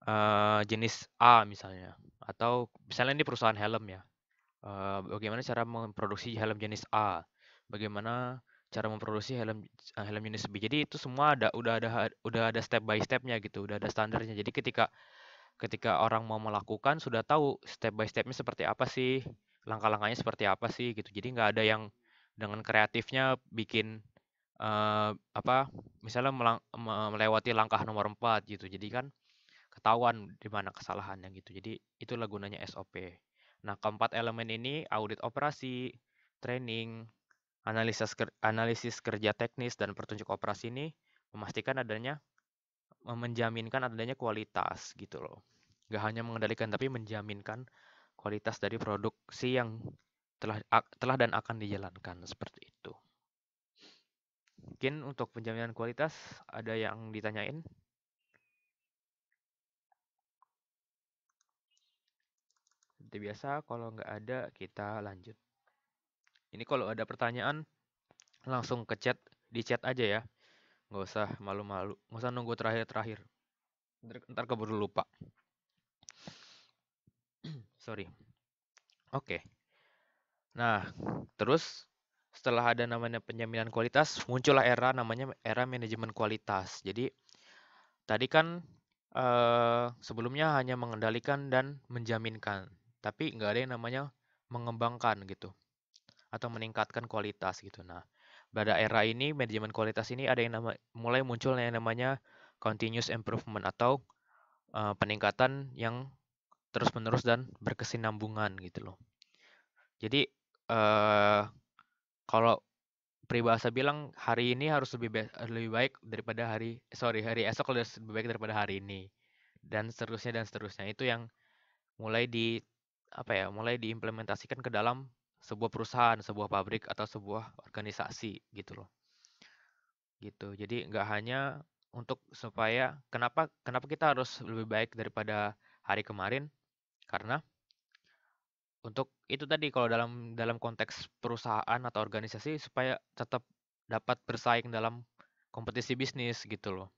uh, jenis A misalnya atau misalnya ini perusahaan helm ya. Uh, bagaimana cara memproduksi helm jenis A? Bagaimana cara memproduksi helm uh, helm jenis B? Jadi itu semua ada udah ada udah ada step by stepnya gitu, udah ada standarnya. Jadi ketika ketika orang mau melakukan sudah tahu step by stepnya seperti apa sih, langkah-langkahnya seperti apa sih gitu. Jadi nggak ada yang dengan kreatifnya bikin uh, apa misalnya melang, melewati langkah nomor 4 gitu. Jadi kan ketahuan di mana kesalahannya gitu. Jadi itulah gunanya SOP. Nah, keempat elemen ini audit operasi, training, analisis ker analisis kerja teknis dan pertunjuk operasi ini memastikan adanya menjaminkan adanya kualitas gitu loh. Gak hanya mengendalikan tapi menjaminkan kualitas dari produksi yang telah telah dan akan dijalankan seperti itu. Mungkin untuk penjaminan kualitas ada yang ditanyain? Seperti biasa, kalau nggak ada, kita lanjut. Ini kalau ada pertanyaan, langsung ke chat, di chat aja ya. Nggak usah malu-malu, nggak usah nunggu terakhir-terakhir. Ntar keburu lupa. [clears throat] Sorry. Oke. Okay. Nah, terus setelah ada namanya penjaminan kualitas, muncullah era namanya era manajemen kualitas. Jadi tadi kan eh, sebelumnya hanya mengendalikan dan menjaminkan, tapi nggak ada yang namanya mengembangkan gitu atau meningkatkan kualitas gitu. Nah, pada era ini manajemen kualitas ini ada yang nama, mulai muncul yang namanya continuous improvement atau eh, peningkatan yang terus-menerus dan berkesinambungan gitu loh. Jadi eh, kalau peribahasa bilang hari ini harus lebih be- lebih baik daripada hari sorry hari esok harus lebih baik daripada hari ini dan seterusnya dan seterusnya itu yang mulai di apa ya mulai diimplementasikan ke dalam sebuah perusahaan sebuah pabrik atau sebuah organisasi gitu loh gitu jadi nggak hanya untuk supaya kenapa kenapa kita harus lebih baik daripada hari kemarin karena untuk itu tadi kalau dalam dalam konteks perusahaan atau organisasi supaya tetap dapat bersaing dalam kompetisi bisnis gitu loh.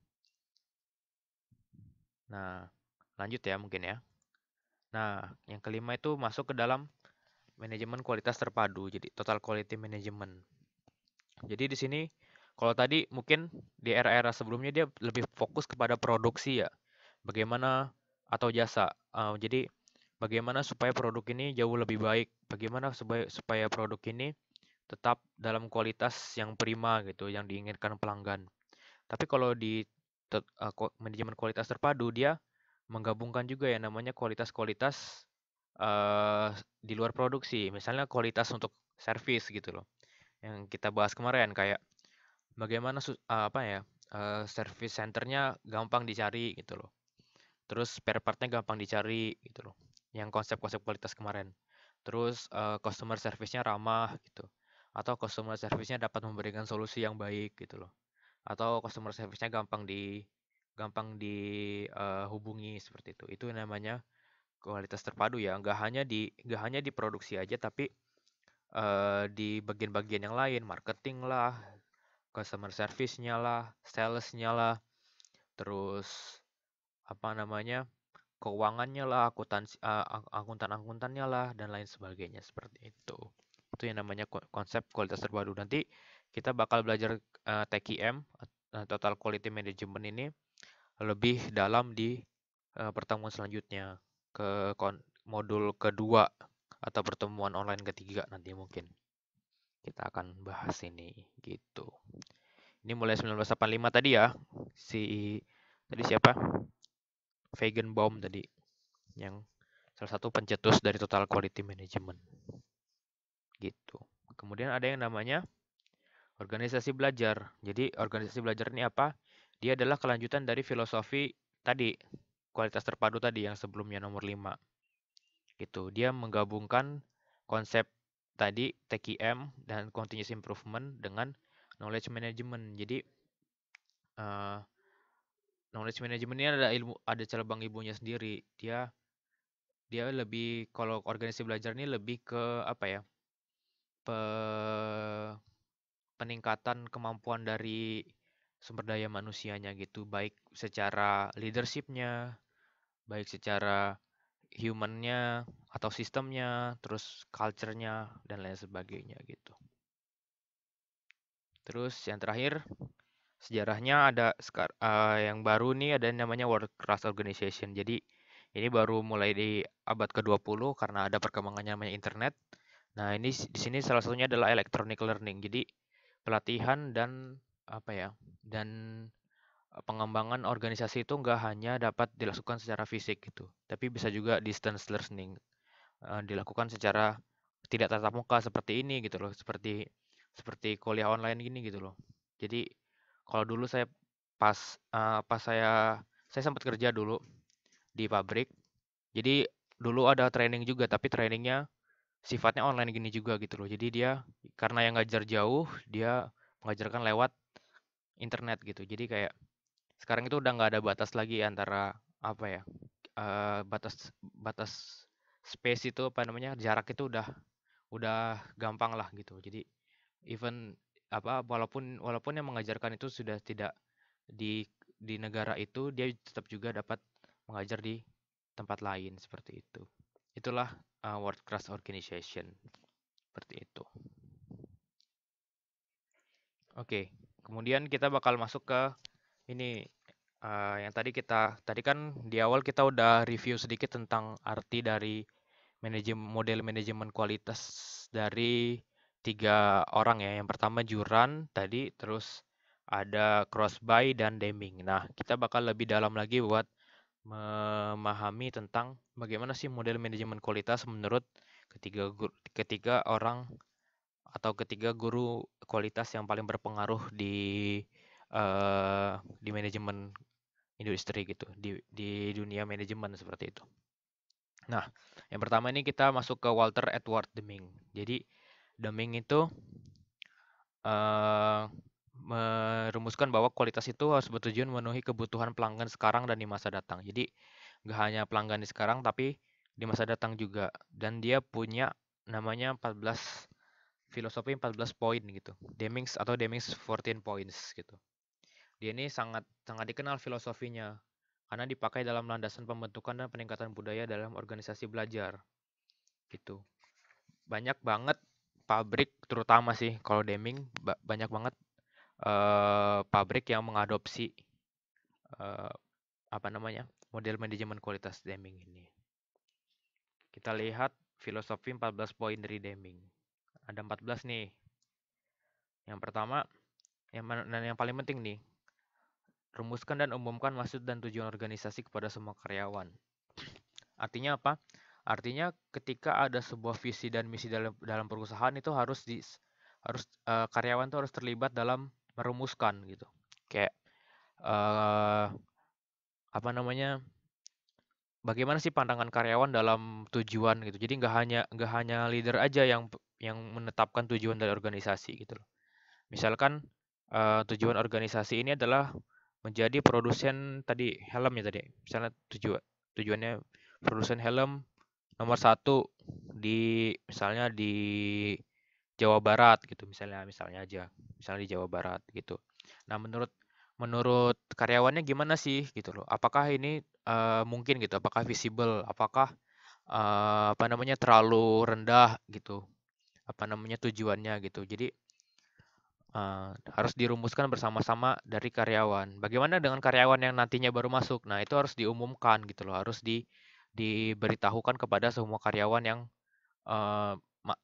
Nah, lanjut ya mungkin ya. Nah, yang kelima itu masuk ke dalam manajemen kualitas terpadu, jadi total quality management. Jadi di sini kalau tadi mungkin di era-era sebelumnya dia lebih fokus kepada produksi ya, bagaimana atau jasa. Uh, jadi bagaimana supaya produk ini jauh lebih baik, bagaimana supaya, supaya produk ini tetap dalam kualitas yang prima gitu, yang diinginkan pelanggan. Tapi kalau di te, uh, eh, manajemen kualitas terpadu dia menggabungkan juga ya namanya kualitas-kualitas uh, di luar produksi, misalnya kualitas untuk servis gitu loh, yang kita bahas kemarin kayak bagaimana uh, apa ya uh, service centernya gampang dicari gitu loh, terus spare partnya gampang dicari gitu loh yang konsep-konsep kualitas kemarin. Terus uh, customer service-nya ramah gitu. Atau customer service-nya dapat memberikan solusi yang baik gitu loh. Atau customer service-nya gampang di gampang dihubungi eh, uh, seperti itu. Itu namanya kualitas terpadu ya. Enggak hanya di enggak hanya di produksi aja tapi uh, di bagian-bagian yang lain, marketing lah, customer service-nya lah, sales-nya lah. Terus apa namanya? keuangannya lah, akuntansi, uh, akuntan-akuntannya lah, dan lain sebagainya seperti itu. Itu yang namanya konsep kualitas terbaru. Nanti kita bakal belajar uh, e, TQM, uh, e, Total Quality Management ini, lebih dalam di uh, pertemuan selanjutnya, ke modul kedua, atau pertemuan online ketiga nanti mungkin. Kita akan bahas ini, gitu. Ini mulai 1985 tadi ya, si, tadi siapa? Vegan bomb tadi yang salah satu pencetus dari total quality management. Gitu. Kemudian ada yang namanya organisasi belajar. Jadi organisasi belajar ini apa? Dia adalah kelanjutan dari filosofi tadi, kualitas terpadu tadi yang sebelumnya nomor 5. Gitu. Dia menggabungkan konsep tadi TQM dan continuous improvement dengan knowledge management. Jadi eh, knowledge Management ini ada ilmu ada cabang ibunya sendiri dia dia lebih kalau organisasi belajar ini lebih ke apa ya pe, peningkatan kemampuan dari sumber daya manusianya gitu baik secara leadershipnya baik secara humannya atau sistemnya terus culturenya dan lain sebagainya gitu terus yang terakhir Sejarahnya ada sekar uh, yang baru nih ada yang namanya World Class Organization. Jadi ini baru mulai di abad ke-20 karena ada perkembangan yang namanya internet. Nah, ini di sini salah satunya adalah electronic learning. Jadi pelatihan dan apa ya? Dan eh, pengembangan organisasi itu enggak hanya dapat dilakukan secara fisik gitu, tapi bisa juga distance learning eh, dilakukan secara tidak tatap muka seperti ini gitu loh, seperti seperti kuliah online gini gitu loh. Jadi kalau dulu saya pas uh, pas saya saya sempat kerja dulu di pabrik. Jadi dulu ada training juga, tapi trainingnya sifatnya online gini juga gitu loh. Jadi dia karena yang ngajar jauh, dia mengajarkan lewat internet gitu. Jadi kayak sekarang itu udah nggak ada batas lagi antara apa ya uh, batas batas space itu apa namanya jarak itu udah udah gampang lah gitu. Jadi even apa walaupun walaupun yang mengajarkan itu sudah tidak di di negara itu dia tetap juga dapat mengajar di tempat lain seperti itu. Itulah uh, world class organization seperti itu. Oke, kemudian kita bakal masuk ke ini uh, yang tadi kita tadi kan di awal kita udah review sedikit tentang arti dari manajemen model manajemen kualitas dari tiga orang ya. Yang pertama Juran tadi, terus ada Crossby dan Deming. Nah, kita bakal lebih dalam lagi buat memahami tentang bagaimana sih model manajemen kualitas menurut ketiga guru, ketiga orang atau ketiga guru kualitas yang paling berpengaruh di uh, di manajemen industri gitu di di dunia manajemen seperti itu. Nah, yang pertama ini kita masuk ke Walter Edward Deming. Jadi Deming itu uh, merumuskan bahwa kualitas itu harus bertujuan memenuhi kebutuhan pelanggan sekarang dan di masa datang. Jadi nggak hanya pelanggan di sekarang tapi di masa datang juga. Dan dia punya namanya 14 filosofi 14 poin gitu. Demings atau Demings 14 points gitu. Dia ini sangat sangat dikenal filosofinya karena dipakai dalam landasan pembentukan dan peningkatan budaya dalam organisasi belajar. Gitu. Banyak banget pabrik terutama sih kalau Deming banyak banget uh, pabrik yang mengadopsi uh, apa namanya model manajemen kualitas Deming ini. Kita lihat filosofi 14 poin dari Deming. Ada 14 nih. Yang pertama, yang dan yang paling penting nih, rumuskan dan umumkan maksud dan tujuan organisasi kepada semua karyawan. Artinya apa? Artinya ketika ada sebuah visi dan misi dalam dalam perusahaan itu harus di harus uh, karyawan itu harus terlibat dalam merumuskan gitu. Kayak uh, apa namanya? Bagaimana sih pandangan karyawan dalam tujuan gitu. Jadi nggak hanya nggak hanya leader aja yang yang menetapkan tujuan dari organisasi gitu loh. Misalkan uh, tujuan organisasi ini adalah menjadi produsen tadi helm ya tadi. Misalnya tujuan tujuannya produsen helm nomor satu di misalnya di Jawa Barat gitu misalnya misalnya aja misalnya di Jawa Barat gitu. Nah menurut menurut karyawannya gimana sih gitu loh? Apakah ini uh, mungkin gitu? Apakah visible? Apakah uh, apa namanya terlalu rendah gitu? Apa namanya tujuannya gitu? Jadi uh, harus dirumuskan bersama-sama dari karyawan. Bagaimana dengan karyawan yang nantinya baru masuk? Nah itu harus diumumkan gitu loh, harus di diberitahukan kepada semua karyawan yang uh,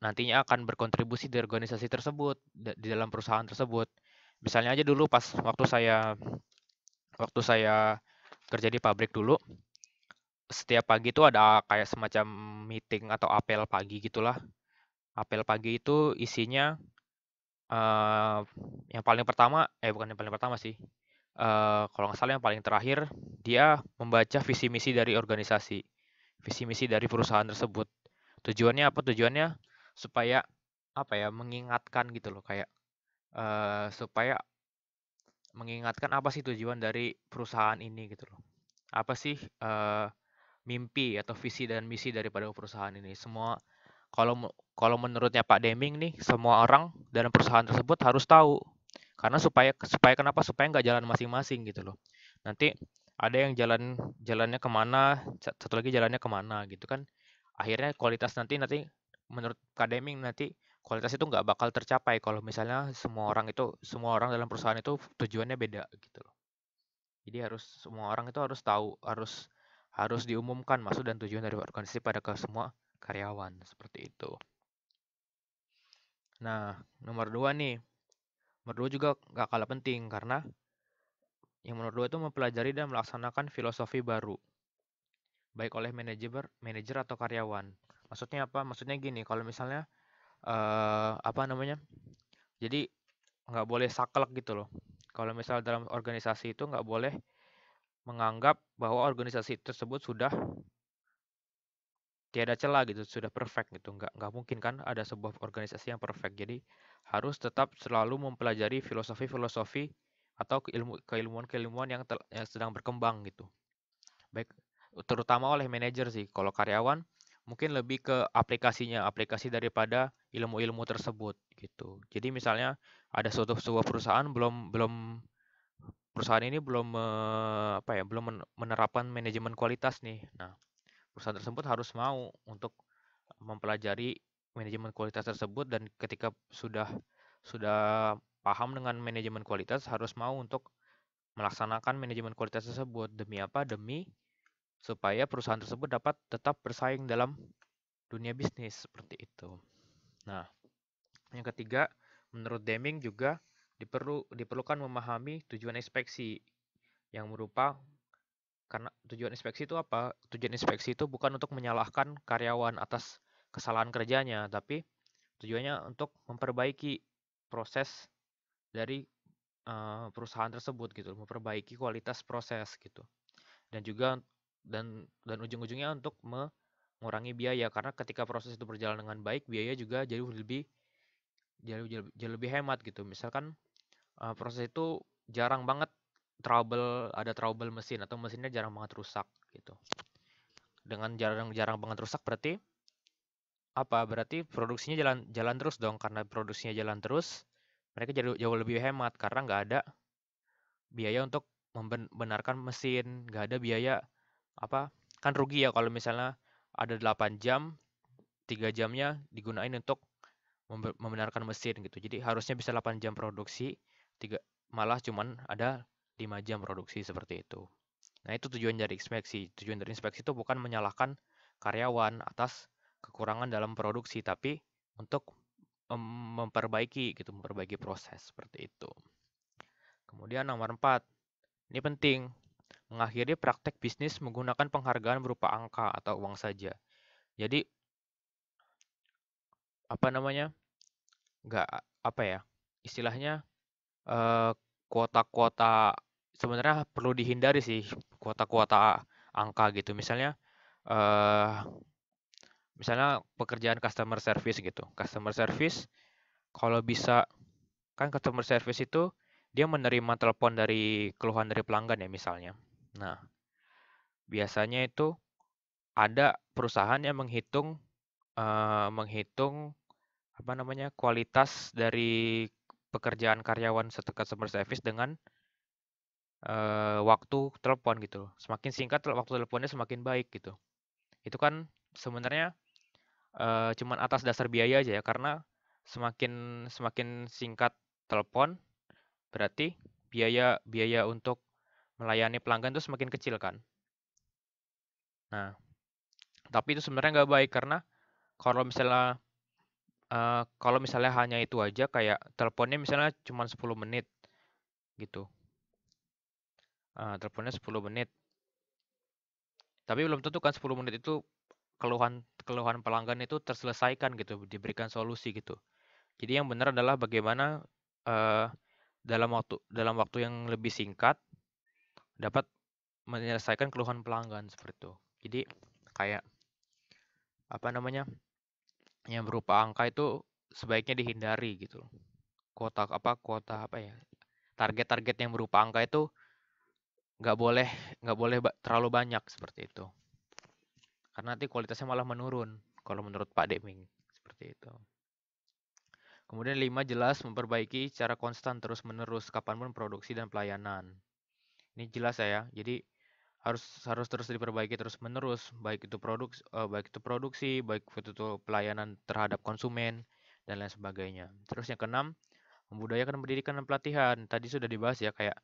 nantinya akan berkontribusi di organisasi tersebut di dalam perusahaan tersebut. Misalnya aja dulu pas waktu saya waktu saya kerja di pabrik dulu setiap pagi itu ada kayak semacam meeting atau apel pagi gitulah. Apel pagi itu isinya uh, yang paling pertama eh bukan yang paling pertama sih. Uh, kalau nggak salah yang paling terakhir dia membaca visi misi dari organisasi visi misi dari perusahaan tersebut. Tujuannya apa? Tujuannya supaya apa ya mengingatkan gitu loh kayak uh, supaya mengingatkan apa sih tujuan dari perusahaan ini gitu loh. Apa sih uh, mimpi atau visi dan misi daripada perusahaan ini? Semua kalau kalau menurutnya Pak Deming nih semua orang dalam perusahaan tersebut harus tahu karena supaya supaya kenapa supaya nggak jalan masing-masing gitu loh nanti ada yang jalan jalannya kemana satu lagi jalannya kemana gitu kan akhirnya kualitas nanti nanti menurut Kademing nanti kualitas itu nggak bakal tercapai kalau misalnya semua orang itu semua orang dalam perusahaan itu tujuannya beda gitu loh jadi harus semua orang itu harus tahu harus harus diumumkan maksud dan tujuan dari organisasi pada ke semua karyawan seperti itu nah nomor dua nih nomor dua juga nggak kalah penting karena yang menurut gue itu mempelajari dan melaksanakan filosofi baru baik oleh manajer manajer atau karyawan maksudnya apa maksudnya gini kalau misalnya uh, apa namanya jadi nggak boleh saklek gitu loh kalau misalnya dalam organisasi itu nggak boleh menganggap bahwa organisasi tersebut sudah tiada celah gitu sudah perfect gitu nggak nggak mungkin kan ada sebuah organisasi yang perfect jadi harus tetap selalu mempelajari filosofi filosofi atau keilmu, keilmuan-keilmuan yang, yang sedang berkembang gitu. Baik terutama oleh manajer sih. Kalau karyawan mungkin lebih ke aplikasinya, aplikasi daripada ilmu-ilmu tersebut gitu. Jadi misalnya ada suatu sebuah perusahaan belum belum perusahaan ini belum apa ya, belum menerapkan manajemen kualitas nih. Nah, perusahaan tersebut harus mau untuk mempelajari manajemen kualitas tersebut dan ketika sudah sudah paham dengan manajemen kualitas harus mau untuk melaksanakan manajemen kualitas tersebut demi apa demi supaya perusahaan tersebut dapat tetap bersaing dalam dunia bisnis seperti itu. Nah, yang ketiga, menurut Deming juga diperlu diperlukan memahami tujuan inspeksi yang berupa karena tujuan inspeksi itu apa? Tujuan inspeksi itu bukan untuk menyalahkan karyawan atas kesalahan kerjanya, tapi tujuannya untuk memperbaiki proses dari uh, perusahaan tersebut gitu, memperbaiki kualitas proses gitu. Dan juga dan dan ujung-ujungnya untuk mengurangi biaya karena ketika proses itu berjalan dengan baik, biaya juga jadi lebih jadi, jadi lebih hemat gitu. Misalkan uh, proses itu jarang banget trouble ada trouble mesin atau mesinnya jarang banget rusak gitu. Dengan jarang-jarang banget rusak berarti apa berarti produksinya jalan jalan terus dong karena produksinya jalan terus mereka jadi jauh lebih hemat karena nggak ada biaya untuk membenarkan mesin, nggak ada biaya apa kan rugi ya kalau misalnya ada 8 jam, 3 jamnya digunain untuk membenarkan mesin gitu. Jadi harusnya bisa 8 jam produksi, 3, malah cuman ada 5 jam produksi seperti itu. Nah itu tujuan dari inspeksi. Tujuan dari inspeksi itu bukan menyalahkan karyawan atas kekurangan dalam produksi, tapi untuk memperbaiki gitu, memperbaiki proses seperti itu. Kemudian nomor 4. Ini penting, mengakhiri praktek bisnis menggunakan penghargaan berupa angka atau uang saja. Jadi apa namanya? nggak apa ya? Istilahnya eh, kuota-kuota sebenarnya perlu dihindari sih kuota-kuota angka gitu. Misalnya eh, misalnya pekerjaan customer service gitu. Customer service kalau bisa kan customer service itu dia menerima telepon dari keluhan dari pelanggan ya misalnya. Nah, biasanya itu ada perusahaan yang menghitung uh, menghitung apa namanya kualitas dari pekerjaan karyawan serta customer service dengan uh, waktu telepon gitu. Semakin singkat waktu teleponnya semakin baik gitu. Itu kan sebenarnya uh, cuman atas dasar biaya aja ya karena semakin semakin singkat telepon berarti biaya biaya untuk melayani pelanggan itu semakin kecil kan. Nah, tapi itu sebenarnya nggak baik karena kalau misalnya uh, kalau misalnya hanya itu aja kayak teleponnya misalnya cuma 10 menit gitu. Uh, teleponnya 10 menit. Tapi belum tentu kan 10 menit itu keluhan keluhan pelanggan itu terselesaikan gitu, diberikan solusi gitu. Jadi yang benar adalah bagaimana uh, dalam waktu dalam waktu yang lebih singkat dapat menyelesaikan keluhan pelanggan seperti itu. Jadi kayak apa namanya yang berupa angka itu sebaiknya dihindari gitu Kuota apa kuota apa ya target-target yang berupa angka itu nggak boleh nggak boleh terlalu banyak seperti itu. Karena nanti kualitasnya malah menurun kalau menurut Pak Deming. Seperti itu. Kemudian lima jelas memperbaiki cara konstan terus-menerus kapanpun produksi dan pelayanan. Ini jelas ya. Jadi harus harus terus diperbaiki terus-menerus baik itu produk eh, baik itu produksi, baik itu pelayanan terhadap konsumen dan lain sebagainya. Terus yang keenam, membudayakan pendidikan dan pelatihan. Tadi sudah dibahas ya kayak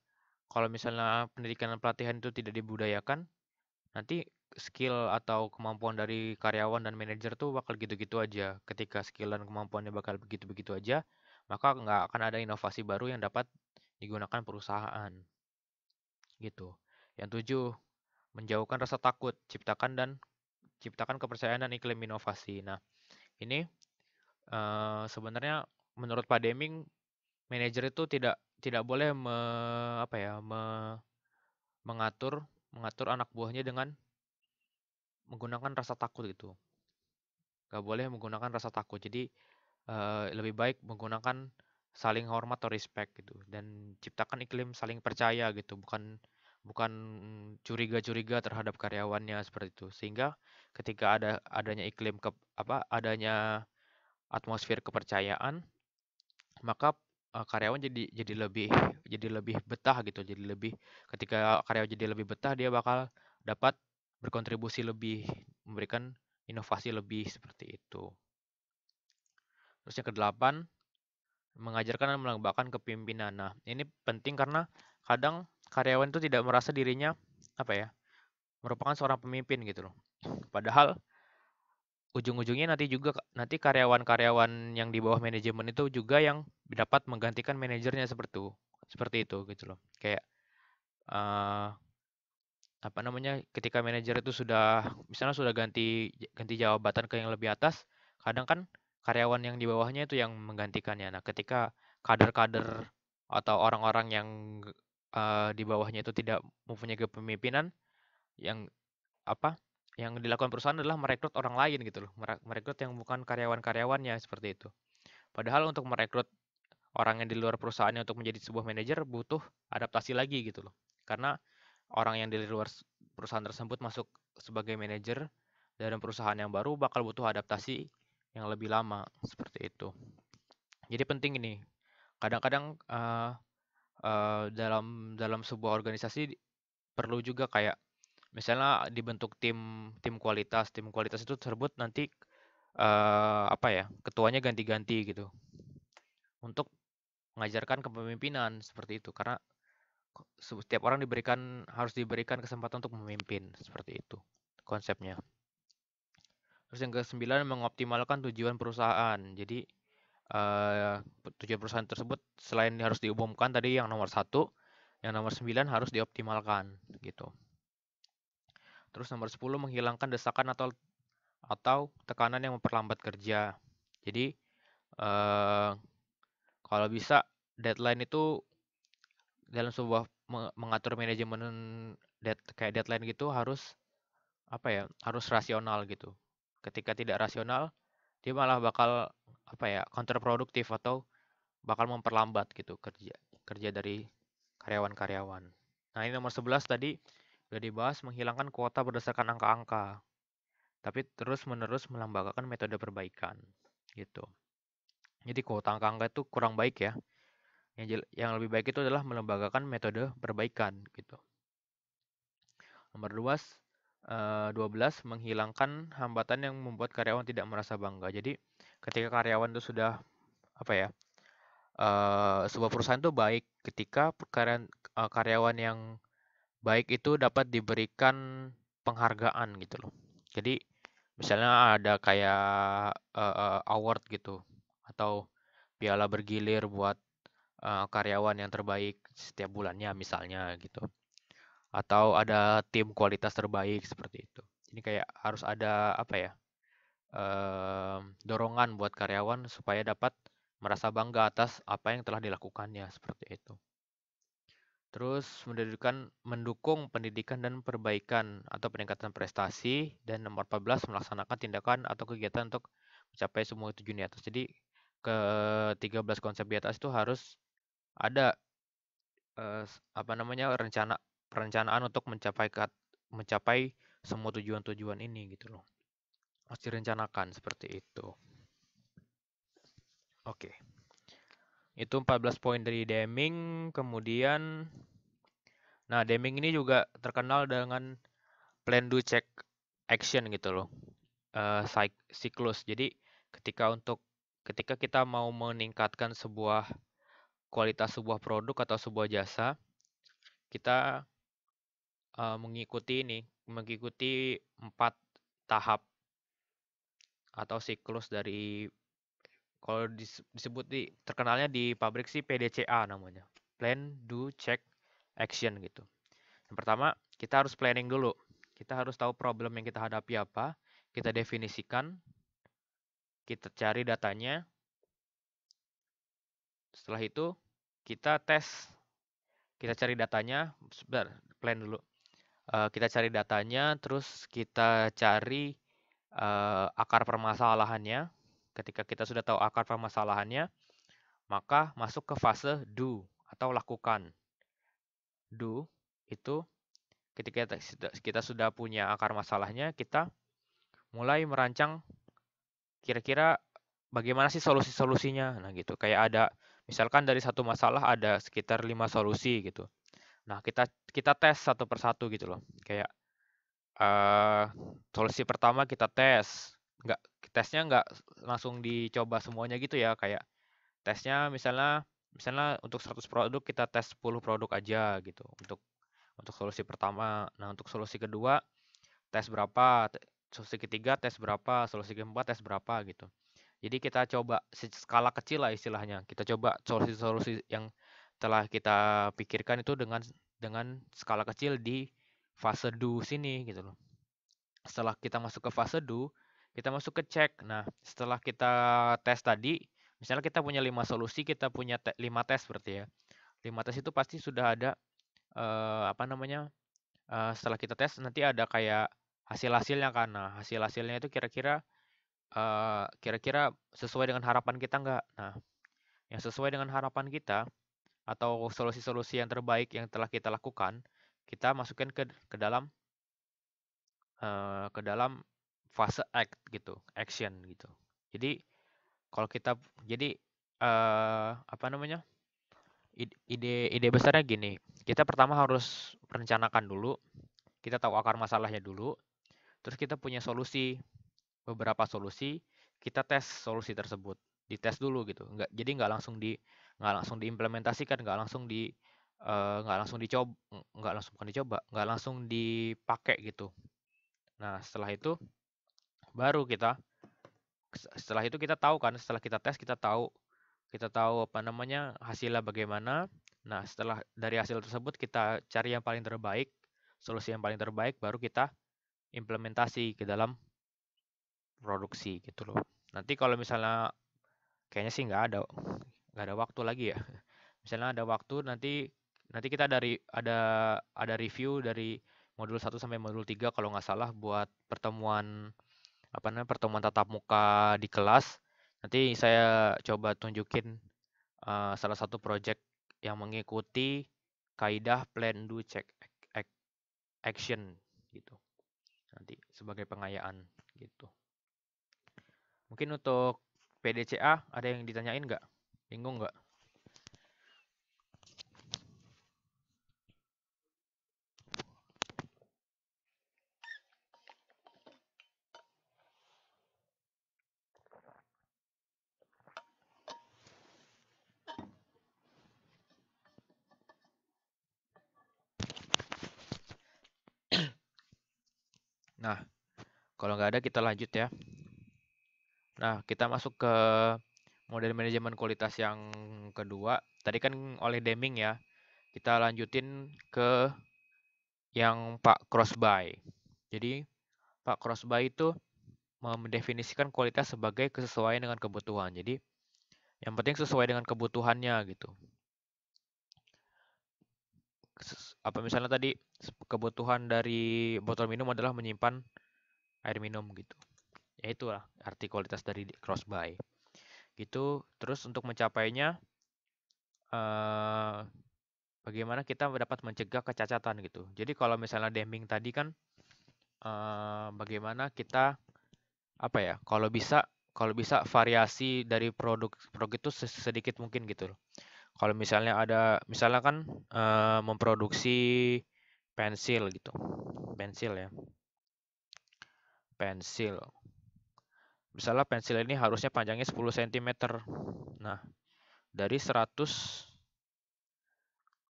kalau misalnya pendidikan dan pelatihan itu tidak dibudayakan, nanti skill atau kemampuan dari karyawan dan manajer tuh bakal gitu-gitu aja. Ketika skill dan kemampuannya bakal begitu-begitu aja, maka nggak akan ada inovasi baru yang dapat digunakan perusahaan. Gitu. Yang tujuh, menjauhkan rasa takut, ciptakan dan ciptakan kepercayaan dan iklim inovasi. Nah, ini uh, sebenarnya menurut Pak Deming manajer itu tidak tidak boleh me, apa ya me, mengatur mengatur anak buahnya dengan menggunakan rasa takut itu. Gak boleh menggunakan rasa takut. Jadi uh, lebih baik menggunakan saling hormat atau respect gitu dan ciptakan iklim saling percaya gitu bukan bukan curiga-curiga terhadap karyawannya seperti itu sehingga ketika ada adanya iklim ke apa adanya atmosfer kepercayaan maka uh, karyawan jadi jadi lebih jadi lebih betah gitu jadi lebih ketika karyawan jadi lebih betah dia bakal dapat berkontribusi lebih, memberikan inovasi lebih seperti itu. Terus yang kedelapan, mengajarkan dan mengembangkan kepimpinan. Nah, ini penting karena kadang karyawan itu tidak merasa dirinya apa ya, merupakan seorang pemimpin gitu loh. Padahal ujung-ujungnya nanti juga nanti karyawan-karyawan yang di bawah manajemen itu juga yang dapat menggantikan manajernya seperti itu seperti itu gitu loh kayak uh, apa namanya ketika manajer itu sudah misalnya sudah ganti ganti jabatan ke yang lebih atas kadang kan karyawan yang di bawahnya itu yang menggantikannya nah ketika kader-kader atau orang-orang yang uh, di bawahnya itu tidak mempunyai kepemimpinan yang apa yang dilakukan perusahaan adalah merekrut orang lain gitu loh merekrut yang bukan karyawan-karyawannya seperti itu padahal untuk merekrut orang yang di luar perusahaannya untuk menjadi sebuah manajer butuh adaptasi lagi gitu loh karena orang yang dari luar perusahaan tersebut masuk sebagai manajer dalam perusahaan yang baru bakal butuh adaptasi yang lebih lama seperti itu. Jadi penting ini. Kadang-kadang uh, uh, dalam dalam sebuah organisasi perlu juga kayak misalnya dibentuk tim tim kualitas, tim kualitas itu tersebut nanti uh, apa ya ketuanya ganti-ganti gitu untuk mengajarkan kepemimpinan seperti itu karena setiap orang diberikan harus diberikan kesempatan untuk memimpin seperti itu konsepnya. Terus yang ke kesembilan mengoptimalkan tujuan perusahaan. Jadi uh, tujuan perusahaan tersebut selain harus diumumkan tadi yang nomor satu, yang nomor sembilan harus dioptimalkan gitu. Terus nomor sepuluh menghilangkan desakan atau atau tekanan yang memperlambat kerja. Jadi uh, kalau bisa deadline itu dalam sebuah mengatur manajemen dead, kayak deadline gitu harus apa ya harus rasional gitu ketika tidak rasional dia malah bakal apa ya kontraproduktif atau bakal memperlambat gitu kerja kerja dari karyawan-karyawan nah ini nomor 11 tadi udah dibahas menghilangkan kuota berdasarkan angka-angka tapi terus-menerus melambangkan metode perbaikan gitu jadi kuota angka-angka itu kurang baik ya yang, yang lebih baik itu adalah melembagakan metode perbaikan gitu. Nomor 2, 12 menghilangkan hambatan yang membuat karyawan tidak merasa bangga. Jadi ketika karyawan itu sudah apa ya? Uh, sebuah perusahaan itu baik ketika karyawan, uh, karyawan yang baik itu dapat diberikan penghargaan gitu loh. Jadi misalnya ada kayak award gitu atau piala bergilir buat Eh, karyawan yang terbaik setiap bulannya misalnya gitu. Atau ada tim kualitas terbaik seperti itu. ini kayak harus ada apa ya? Eh, dorongan buat karyawan supaya dapat merasa bangga atas apa yang telah dilakukannya seperti itu. Terus mendirikan mendukung pendidikan dan perbaikan atau peningkatan prestasi dan nomor 14 melaksanakan tindakan atau kegiatan untuk mencapai semua tujuan di atas. Jadi ke 13 konsep di atas itu harus ada uh, apa namanya rencana perencanaan untuk mencapai mencapai semua tujuan-tujuan ini gitu loh harus direncanakan seperti itu oke okay. itu 14 poin dari Deming kemudian nah Deming ini juga terkenal dengan plan do check action gitu loh uh, siklus jadi ketika untuk ketika kita mau meningkatkan sebuah kualitas sebuah produk atau sebuah jasa, kita uh, mengikuti ini, mengikuti empat tahap atau siklus dari kalau disebut di terkenalnya di pabrik si PDCA namanya, plan, do, check, action gitu. Yang pertama, kita harus planning dulu. Kita harus tahu problem yang kita hadapi apa, kita definisikan, kita cari datanya. Setelah itu, kita tes kita cari datanya sebentar plan dulu uh, kita cari datanya terus kita cari uh, akar permasalahannya ketika kita sudah tahu akar permasalahannya maka masuk ke fase do atau lakukan do itu ketika kita sudah punya akar masalahnya kita mulai merancang kira-kira bagaimana sih solusi-solusinya nah gitu kayak ada Misalkan dari satu masalah ada sekitar lima solusi gitu. Nah, kita kita tes satu persatu gitu loh. Kayak uh, solusi pertama kita tes. Nggak tesnya nggak langsung dicoba semuanya gitu ya, kayak tesnya misalnya misalnya untuk 100 produk kita tes 10 produk aja gitu untuk untuk solusi pertama. Nah, untuk solusi kedua tes berapa? Solusi ketiga tes berapa? Solusi keempat tes berapa gitu. Jadi kita coba skala kecil lah istilahnya. Kita coba solusi-solusi yang telah kita pikirkan itu dengan dengan skala kecil di fase do sini gitu loh. Setelah kita masuk ke fase do, kita masuk ke cek. Nah, setelah kita tes tadi, misalnya kita punya lima solusi, kita punya te 5 tes berarti ya. Lima tes itu pasti sudah ada eh, apa namanya? Eh, setelah kita tes nanti ada kayak hasil-hasilnya kan. Nah, hasil-hasilnya itu kira-kira kira kira-kira sesuai dengan harapan kita nggak? Nah, yang sesuai dengan harapan kita atau solusi-solusi yang terbaik yang telah kita lakukan, kita masukkan ke ke dalam uh, ke dalam fase act gitu, action gitu. Jadi kalau kita jadi uh, apa namanya? ide ide besarnya gini, kita pertama harus merencanakan dulu, kita tahu akar masalahnya dulu, terus kita punya solusi beberapa solusi, kita tes solusi tersebut, dites dulu gitu. Nggak, jadi nggak langsung di nggak langsung diimplementasikan, nggak langsung di uh, nggak langsung dicoba, nggak langsung bukan dicoba, nggak langsung dipakai gitu. Nah setelah itu baru kita setelah itu kita tahu kan setelah kita tes kita tahu kita tahu apa namanya hasilnya bagaimana. Nah, setelah dari hasil tersebut kita cari yang paling terbaik, solusi yang paling terbaik baru kita implementasi ke dalam produksi gitu loh. Nanti kalau misalnya kayaknya sih nggak ada nggak ada waktu lagi ya. [laughs] Misalnya ada waktu nanti nanti kita dari ada ada review dari modul 1 sampai modul 3 kalau nggak salah buat pertemuan apa namanya pertemuan tatap muka di kelas. Nanti saya coba tunjukin uh, salah satu project yang mengikuti kaidah plan do check action gitu. Nanti sebagai pengayaan gitu. Mungkin untuk PDCA ada yang ditanyain nggak? Bingung nggak? Nah, kalau nggak ada kita lanjut ya. Nah, kita masuk ke model manajemen kualitas yang kedua. Tadi kan oleh Deming ya. Kita lanjutin ke yang Pak Crossby. Jadi, Pak Crossby itu mendefinisikan kualitas sebagai kesesuaian dengan kebutuhan. Jadi, yang penting sesuai dengan kebutuhannya gitu. Apa misalnya tadi kebutuhan dari botol minum adalah menyimpan air minum gitu ya itulah arti kualitas dari cross buy gitu terus untuk mencapainya eh, bagaimana kita dapat mencegah kecacatan gitu jadi kalau misalnya deming tadi kan eh, bagaimana kita apa ya kalau bisa kalau bisa variasi dari produk produk itu sedikit mungkin gitu loh kalau misalnya ada misalnya kan eh, memproduksi pensil gitu pensil ya pensil misalnya pensil ini harusnya panjangnya 10 cm. Nah, dari 100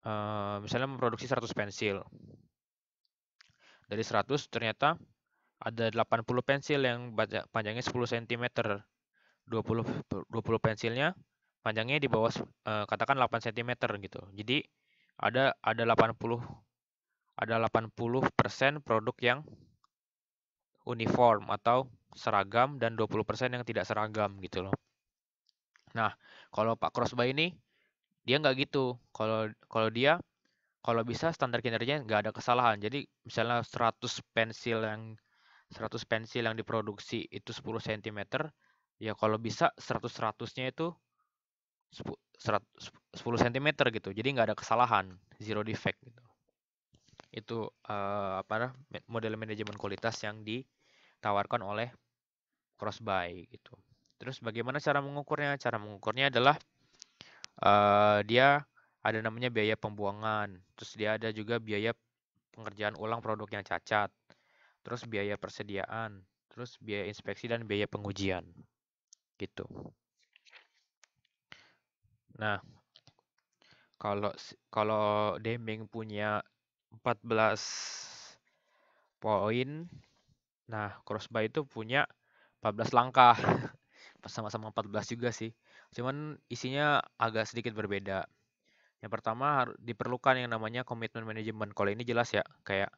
eh, misalnya memproduksi 100 pensil. Dari 100 ternyata ada 80 pensil yang panjangnya 10 cm. 20 20 pensilnya panjangnya di bawah eh, katakan 8 cm gitu. Jadi ada ada 80 ada 80% produk yang uniform atau seragam dan 20% yang tidak seragam gitu loh. Nah, kalau Pak Crossby ini dia nggak gitu. Kalau kalau dia kalau bisa standar kinerjanya nggak ada kesalahan. Jadi misalnya 100 pensil yang 100 pensil yang diproduksi itu 10 cm, ya kalau bisa 100-100-nya itu 10, 10 cm gitu. Jadi nggak ada kesalahan, zero defect gitu. Itu uh, apa model manajemen kualitas yang di ditawarkan oleh cross buy gitu. Terus bagaimana cara mengukurnya? Cara mengukurnya adalah uh, dia ada namanya biaya pembuangan, terus dia ada juga biaya pengerjaan ulang produk yang cacat, terus biaya persediaan, terus biaya inspeksi dan biaya pengujian. Gitu. Nah, kalau kalau Deming punya 14 poin Nah, crossbar itu punya 14 langkah. [laughs] Sama-sama 14 juga sih. Cuman isinya agak sedikit berbeda. Yang pertama diperlukan yang namanya komitmen manajemen. Kalau ini jelas ya, kayak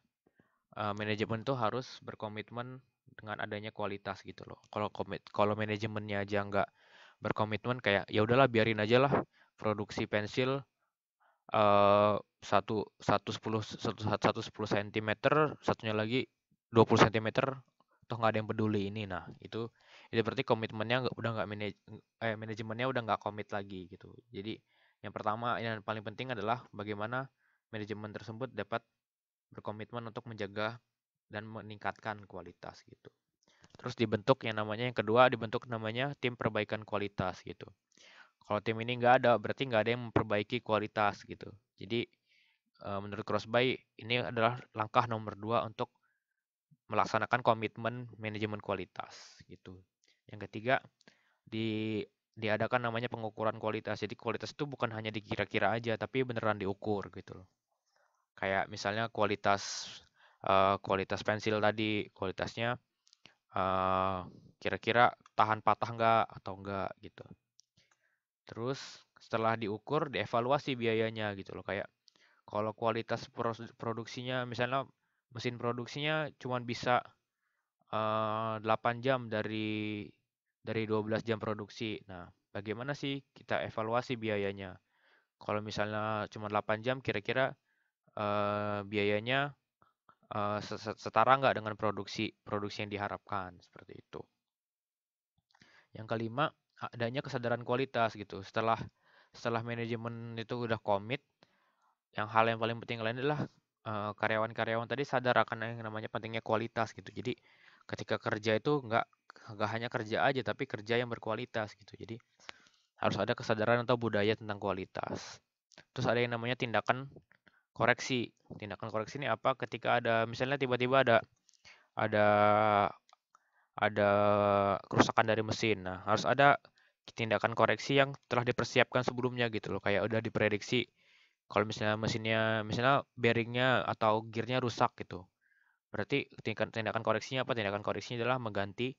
uh, manajemen tuh harus berkomitmen dengan adanya kualitas gitu loh. Kalau komit kalau manajemennya aja nggak berkomitmen kayak ya udahlah biarin aja lah produksi pensil eh, satu satu sepuluh satu satu sepuluh sentimeter satunya lagi 20 cm toh nggak ada yang peduli ini nah itu jadi berarti komitmennya udah nggak manaj eh, manajemennya udah nggak komit lagi gitu jadi yang pertama yang paling penting adalah bagaimana manajemen tersebut dapat berkomitmen untuk menjaga dan meningkatkan kualitas gitu terus dibentuk yang namanya yang kedua dibentuk namanya tim perbaikan kualitas gitu kalau tim ini nggak ada berarti nggak ada yang memperbaiki kualitas gitu jadi eh, menurut Crossbuy ini adalah langkah nomor dua untuk melaksanakan komitmen manajemen kualitas gitu. Yang ketiga di diadakan namanya pengukuran kualitas. Jadi kualitas itu bukan hanya dikira-kira aja tapi beneran diukur gitu loh. Kayak misalnya kualitas uh, kualitas pensil tadi, kualitasnya kira eh, kira-kira tahan patah enggak atau enggak gitu. Terus setelah diukur dievaluasi biayanya gitu loh kayak kalau kualitas produksinya misalnya mesin produksinya cuma bisa uh, eh, 8 jam dari dari 12 jam produksi. Nah, bagaimana sih kita evaluasi biayanya? Kalau misalnya cuma 8 jam kira-kira uh, biayanya uh, setara nggak dengan produksi produksi yang diharapkan seperti itu. Yang kelima, adanya kesadaran kualitas gitu. Setelah setelah manajemen itu udah komit, yang hal yang paling penting lain adalah Eh, karyawan-karyawan tadi sadar akan yang namanya pentingnya kualitas gitu. Jadi ketika kerja itu nggak nggak hanya kerja aja tapi kerja yang berkualitas gitu. Jadi harus ada kesadaran atau budaya tentang kualitas. Terus ada yang namanya tindakan koreksi. Tindakan koreksi ini apa? Ketika ada misalnya tiba-tiba ada ada ada kerusakan dari mesin. Nah, harus ada tindakan koreksi yang telah dipersiapkan sebelumnya gitu loh, kayak udah diprediksi kalau misalnya mesinnya, misalnya bearingnya atau gearnya rusak gitu, berarti tindakan, tindakan koreksinya apa? Tindakan koreksinya adalah mengganti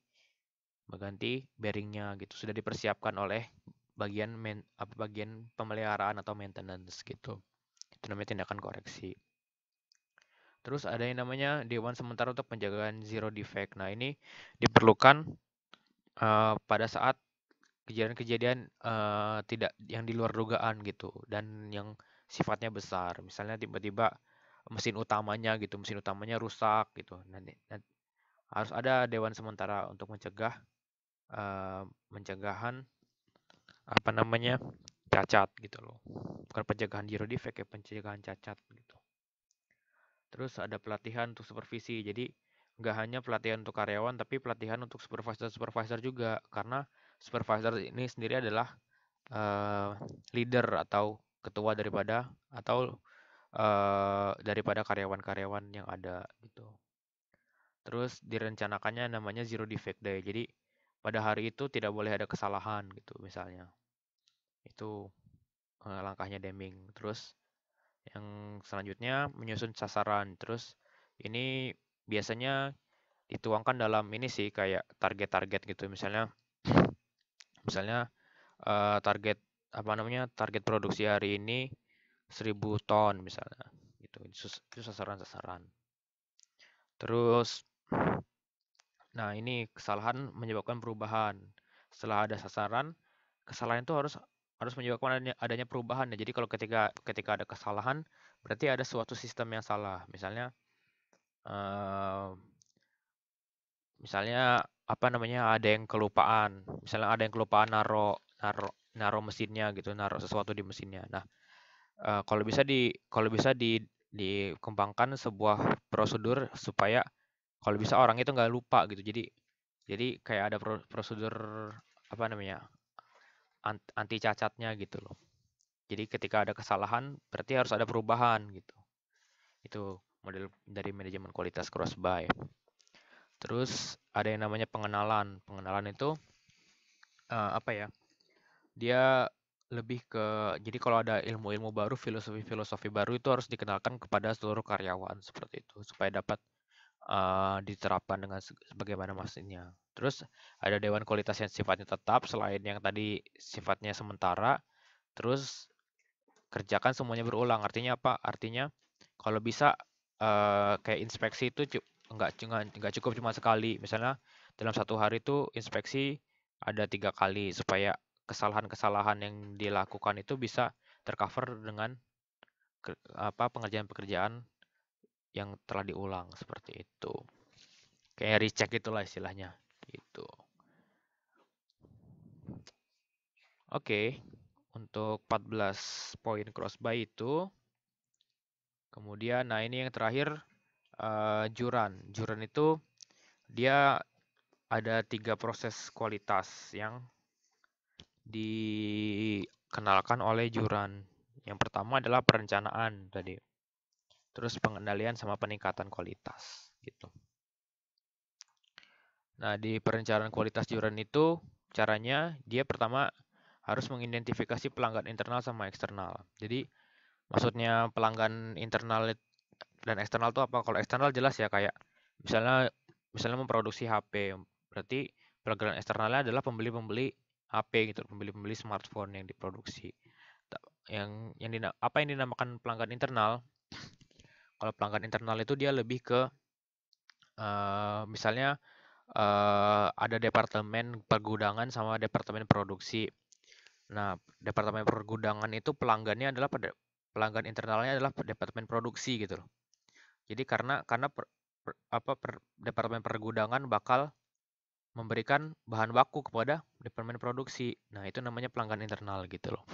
mengganti bearingnya gitu. Sudah dipersiapkan oleh bagian men, apa bagian pemeliharaan atau maintenance gitu. Itu namanya tindakan koreksi. Terus ada yang namanya dewan sementara untuk penjagaan zero defect. Nah, ini diperlukan uh, pada saat kejadian-kejadian uh, tidak yang di luar dugaan gitu dan yang sifatnya besar. Misalnya tiba-tiba mesin utamanya gitu, mesin utamanya rusak gitu. Nanti, nanti harus ada dewan sementara untuk mencegah uh, pencegahan apa namanya cacat gitu loh. Bukan pencegahan zero defect ya, pencegahan cacat gitu. Terus ada pelatihan untuk supervisi. Jadi nggak hanya pelatihan untuk karyawan, tapi pelatihan untuk supervisor-supervisor juga. Karena supervisor ini sendiri adalah uh, leader atau ketua daripada atau uh, daripada karyawan-karyawan yang ada gitu. Terus direncanakannya namanya zero defect day. Jadi pada hari itu tidak boleh ada kesalahan gitu misalnya. Itu eh, langkahnya Deming. Terus yang selanjutnya menyusun sasaran. Terus ini biasanya dituangkan dalam ini sih kayak target-target gitu misalnya misalnya uh, target apa namanya target produksi hari ini 1000 ton misalnya gitu itu sasaran-sasaran terus nah ini kesalahan menyebabkan perubahan setelah ada sasaran kesalahan itu harus harus menyebabkan adanya, adanya perubahan ya jadi kalau ketika ketika ada kesalahan berarti ada suatu sistem yang salah misalnya uh, misalnya apa namanya ada yang kelupaan misalnya ada yang kelupaan naro naro naruh mesinnya gitu, naruh sesuatu di mesinnya. Nah, eh, kalau bisa di kalau bisa di dikembangkan sebuah prosedur supaya kalau bisa orang itu nggak lupa gitu. Jadi jadi kayak ada prosedur apa namanya anti cacatnya gitu loh. Jadi ketika ada kesalahan berarti harus ada perubahan gitu. Itu model dari manajemen kualitas cross buy. Terus ada yang namanya pengenalan. Pengenalan itu uh, apa ya? Dia lebih ke jadi kalau ada ilmu-ilmu baru, filosofi-filosofi baru itu harus dikenalkan kepada seluruh karyawan seperti itu supaya dapat uh, diterapkan dengan sebagaimana maksudnya. Terus ada dewan kualitas yang sifatnya tetap selain yang tadi sifatnya sementara. Terus kerjakan semuanya berulang. Artinya apa? Artinya kalau bisa uh, kayak inspeksi itu enggak enggak nggak cukup cuma sekali. Misalnya dalam satu hari itu inspeksi ada tiga kali supaya kesalahan-kesalahan yang dilakukan itu bisa tercover dengan ke, apa pengerjaan-pekerjaan yang telah diulang seperti itu. Kayak recheck itulah istilahnya gitu. Oke, okay. untuk 14 poin by itu kemudian nah ini yang terakhir uh, juran. Juran itu dia ada tiga proses kualitas yang dikenalkan oleh Juran. Yang pertama adalah perencanaan tadi. Terus pengendalian sama peningkatan kualitas gitu. Nah, di perencanaan kualitas Juran itu caranya dia pertama harus mengidentifikasi pelanggan internal sama eksternal. Jadi maksudnya pelanggan internal dan eksternal itu apa? Kalau eksternal jelas ya kayak misalnya misalnya memproduksi HP, berarti pelanggan eksternalnya adalah pembeli-pembeli HP gitu pembeli-pembeli smartphone yang diproduksi yang yang dina, apa yang dinamakan pelanggan internal [sniffs] kalau pelanggan internal itu dia lebih ke uh, misalnya uh, ada departemen pergudangan sama departemen produksi nah departemen pergudangan itu pelanggannya adalah pada pelanggan internalnya adalah departemen produksi gitu loh jadi karena karena per, per, apa per, departemen pergudangan bakal memberikan bahan baku kepada departemen produksi. Nah, itu namanya pelanggan internal gitu loh.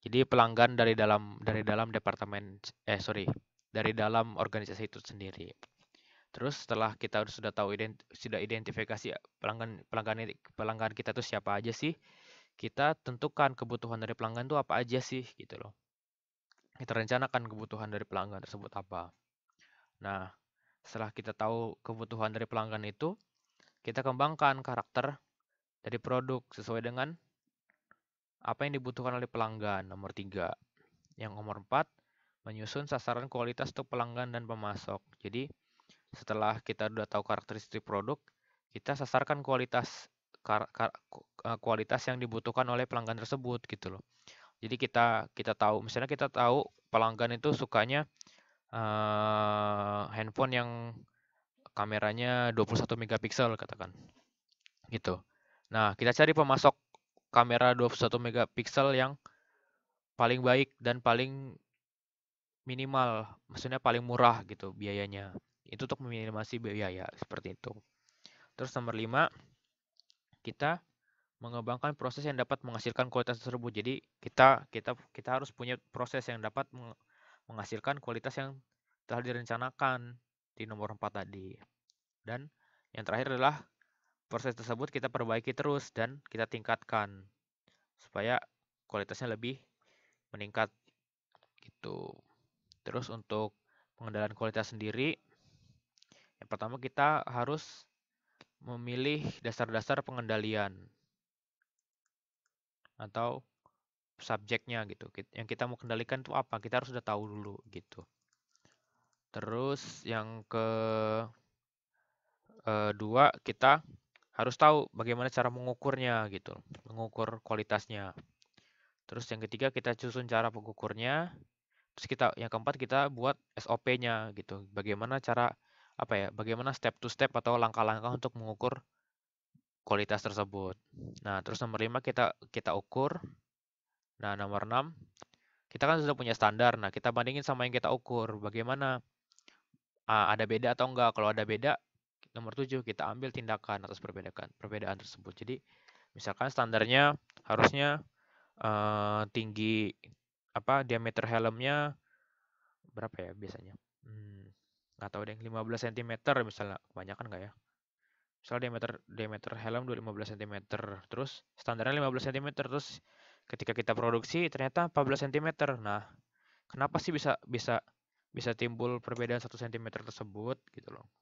Jadi pelanggan dari dalam dari dalam departemen eh sorry, dari dalam organisasi itu sendiri. Terus setelah kita sudah tahu ident, sudah identifikasi pelanggan pelanggan pelanggan kita itu siapa aja sih, kita tentukan kebutuhan dari pelanggan itu apa aja sih gitu loh. Kita rencanakan kebutuhan dari pelanggan tersebut apa. Nah, setelah kita tahu kebutuhan dari pelanggan itu, kita kembangkan karakter dari produk sesuai dengan apa yang dibutuhkan oleh pelanggan, nomor tiga, Yang nomor empat menyusun sasaran kualitas untuk pelanggan dan pemasok. Jadi, setelah kita sudah tahu karakteristik produk, kita sasarkan kualitas kar, kar, eh, kualitas yang dibutuhkan oleh pelanggan tersebut gitu loh. Jadi kita kita tahu misalnya kita tahu pelanggan itu sukanya uh, handphone yang kameranya 21 megapiksel katakan. Gitu. Nah, kita cari pemasok kamera 21 megapiksel yang paling baik dan paling minimal, maksudnya paling murah gitu biayanya. Itu untuk meminimasi biaya seperti itu. Terus nomor 5, kita mengembangkan proses yang dapat menghasilkan kualitas tersebut. Jadi kita kita kita harus punya proses yang dapat menghasilkan kualitas yang telah direncanakan di nomor 4 tadi. Dan yang terakhir adalah proses tersebut kita perbaiki terus dan kita tingkatkan supaya kualitasnya lebih meningkat gitu. Terus untuk pengendalian kualitas sendiri yang pertama kita harus memilih dasar-dasar pengendalian atau subjeknya gitu. Yang kita mau kendalikan itu apa? Kita harus sudah tahu dulu gitu. Terus yang ke eh, dua kita harus tahu bagaimana cara mengukurnya gitu, mengukur kualitasnya. Terus yang ketiga kita susun cara pengukurnya. Terus kita yang keempat kita buat SOP-nya gitu. Bagaimana cara apa ya? Bagaimana step to step atau langkah-langkah untuk mengukur kualitas tersebut. Nah, terus nomor lima kita kita ukur. Nah, nomor enam kita kan sudah punya standar. Nah, kita bandingin sama yang kita ukur. Bagaimana uh, ada beda atau enggak. Kalau ada beda, nomor 7 kita ambil tindakan atas perbedaan perbedaan tersebut. Jadi misalkan standarnya harusnya uh, tinggi apa diameter helmnya berapa ya biasanya? Hmm, nggak tahu deh 15 cm misalnya kebanyakan enggak ya? Misalnya diameter diameter helm 15 cm, terus standarnya 15 cm, terus ketika kita produksi ternyata 14 cm. Nah, kenapa sih bisa bisa bisa timbul perbedaan satu cm tersebut gitu loh